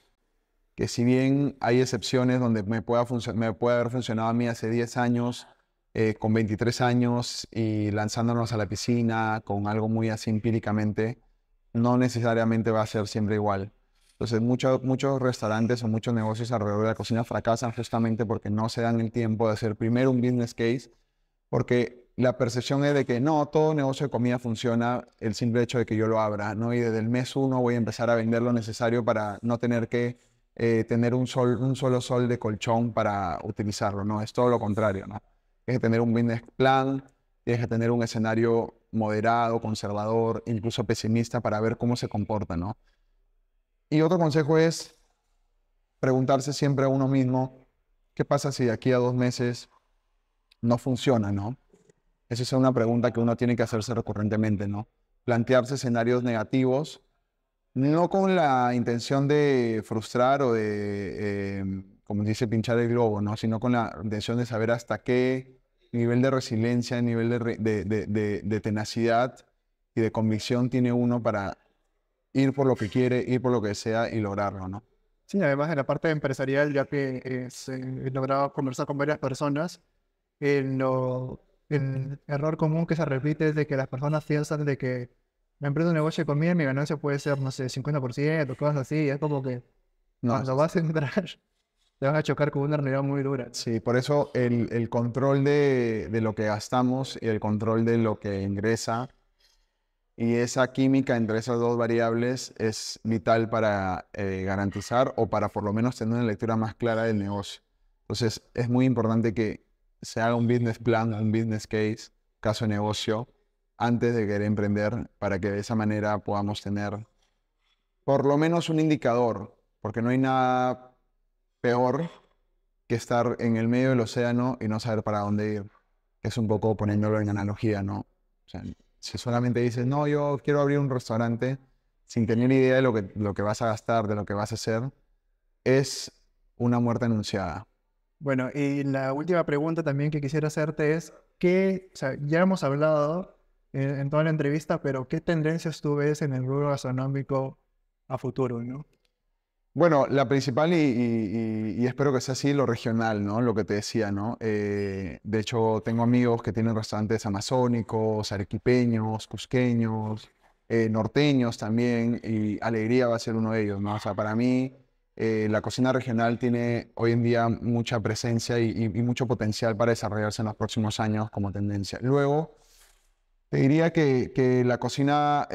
Que si bien hay excepciones donde me, pueda me puede haber funcionado a mí hace 10 años, eh, con 23 años y lanzándonos a la piscina con algo muy así empíricamente, no necesariamente va a ser siempre igual. Entonces, muchos restaurantes o muchos negocios alrededor de la cocina fracasan justamente porque no se dan el tiempo de hacer primero un business case, porque la percepción es de que no, todo negocio de comida funciona el simple hecho de que yo lo abra, ¿no? Y desde el mes uno voy a empezar a vender lo necesario para no tener que eh, tener un, un solo sol de colchón para utilizarlo, ¿no? Es todo lo contrario, ¿no? Tienes que tener un business plan, tienes que tener un escenario moderado, conservador, incluso pesimista para ver cómo se comporta, ¿no? Y otro consejo es preguntarse siempre a uno mismo, ¿qué pasa si de aquí a dos meses no funciona, no? Esa es una pregunta que uno tiene que hacerse recurrentemente, ¿no? Plantearse escenarios negativos, no con la intención de frustrar o de, em, como dice, pinchar el globo, ¿no? Sino con la intención de saber hasta qué nivel de resiliencia, nivel de tenacidad y de convicción tiene uno para ir por lo que quiere, ir por lo que sea y lograrlo, ¿no? Sí, además en la parte empresarial, ya que eh, he logrado conversar con varias personas, eh, el error común que se repite es de que las personas piensan de que me emprendo un negocio de comida y mi ganancia puede ser, no sé, 50%, cosas así. Es como que no. cuando vas a entrar, te vas a chocar con una realidad muy dura. Sí, por eso el, control de, lo que gastamos y el control de lo que ingresa y esa química entre esas dos variables es vital para eh, garantizar o para por lo menos tener una lectura más clara del negocio. Entonces es muy importante que se haga un business plan, un business case, caso de negocio, antes de querer emprender para que de esa manera podamos tener por lo menos un indicador, porque no hay nada peor que estar en el medio del océano y no saber para dónde ir, es un poco poniéndolo en analogía, ¿no? O si solamente dices, no, yo quiero abrir un restaurante sin tener idea de lo que, lo que vas a gastar, de lo que vas a hacer, es una muerte anunciada. Bueno, y la última pregunta también que quisiera hacerte es, ¿qué, ya hemos hablado eh, en, toda la entrevista, pero qué tendencias tú ves en el rubro gastronómico a futuro, ¿no? Bueno, la principal, y, espero que sea así, lo regional, ¿no? Lo que te decía, ¿no? Eh, de hecho, tengo amigos que tienen restaurantes amazónicos, arequipeños, cusqueños, eh, norteños también, y Alegría va a ser uno de ellos, ¿no? O sea, para mí, eh, la cocina regional tiene hoy en día mucha presencia y, mucho potencial para desarrollarse en los próximos años como tendencia. Luego, te diría que, la cocina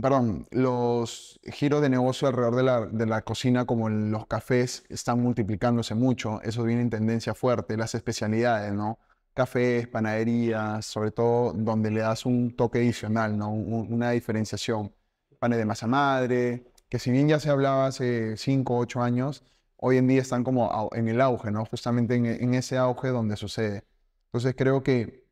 perdón, los giros de negocio alrededor de la, cocina, como los cafés, están multiplicándose mucho. Eso viene en tendencia fuerte, las especialidades, ¿no? Cafés, panaderías, sobre todo donde le das un toque adicional, ¿no? una diferenciación. Panes de masa madre, que si bien ya se hablaba hace 5 o 8 años, hoy en día están como en el auge, ¿no? Justamente en, en ese auge donde sucede. Entonces creo que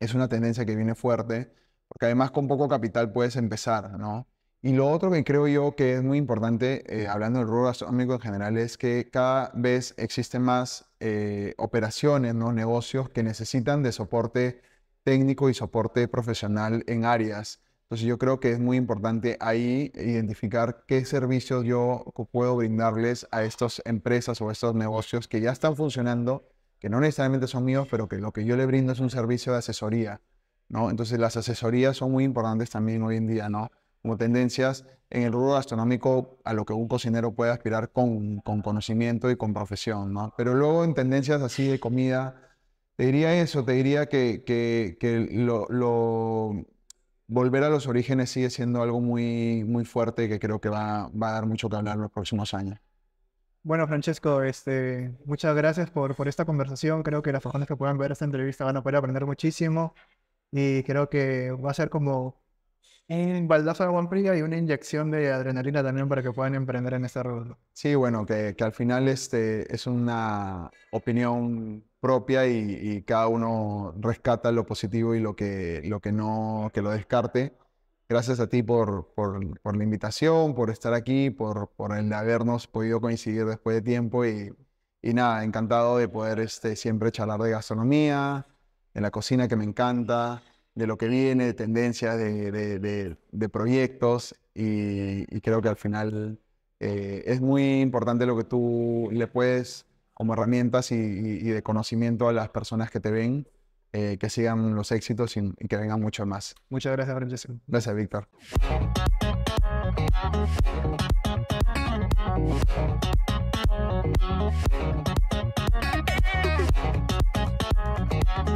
es una tendencia que viene fuerte porque además con poco capital puedes empezar, ¿no? Y lo otro que creo yo que es muy importante, eh, hablando del rubro gastronómico en general, es que cada vez existen más eh, operaciones, ¿no? negocios que necesitan de soporte técnico y soporte profesional en áreas. Entonces yo creo que es muy importante ahí identificar qué servicios yo puedo brindarles a estas empresas o a estos negocios que ya están funcionando, que no necesariamente son míos, pero que lo que yo le brindo es un servicio de asesoría entonces las asesorías son muy importantes también hoy en día, ¿no? Como tendencias en el rubro gastronómico a lo que un cocinero puede aspirar con, conocimiento y con profesión, Pero luego en tendencias así de comida, te diría eso, te diría que, lo, volver a los orígenes sigue siendo algo muy, muy fuerte que creo que va, a dar mucho que hablar en los próximos años. Bueno, Francesco, este, muchas gracias por, por esta conversación. Creo que las personas que puedan ver esta entrevista van a poder aprender muchísimo. Y creo que va a ser como un baldazo de agua y una inyección de adrenalina también para que puedan emprender en este rollo. Sí, bueno, que, que, al final este, es una opinión propia y, cada uno rescata lo positivo y lo que, lo que no, que lo descarte. Gracias a ti por, por, por la invitación, por estar aquí, por, por el habernos podido coincidir después de tiempo y, y nada, encantado de poder este, siempre charlar de gastronomía, de la cocina que me encanta, de lo que viene, de tendencias, de, proyectos y, creo que al final eh, es muy importante lo que tú le puedes como herramientas y, de conocimiento a las personas que te ven, eh, que sigan los éxitos y, que vengan mucho más. Muchas gracias, Francesco. Gracias, Víctor.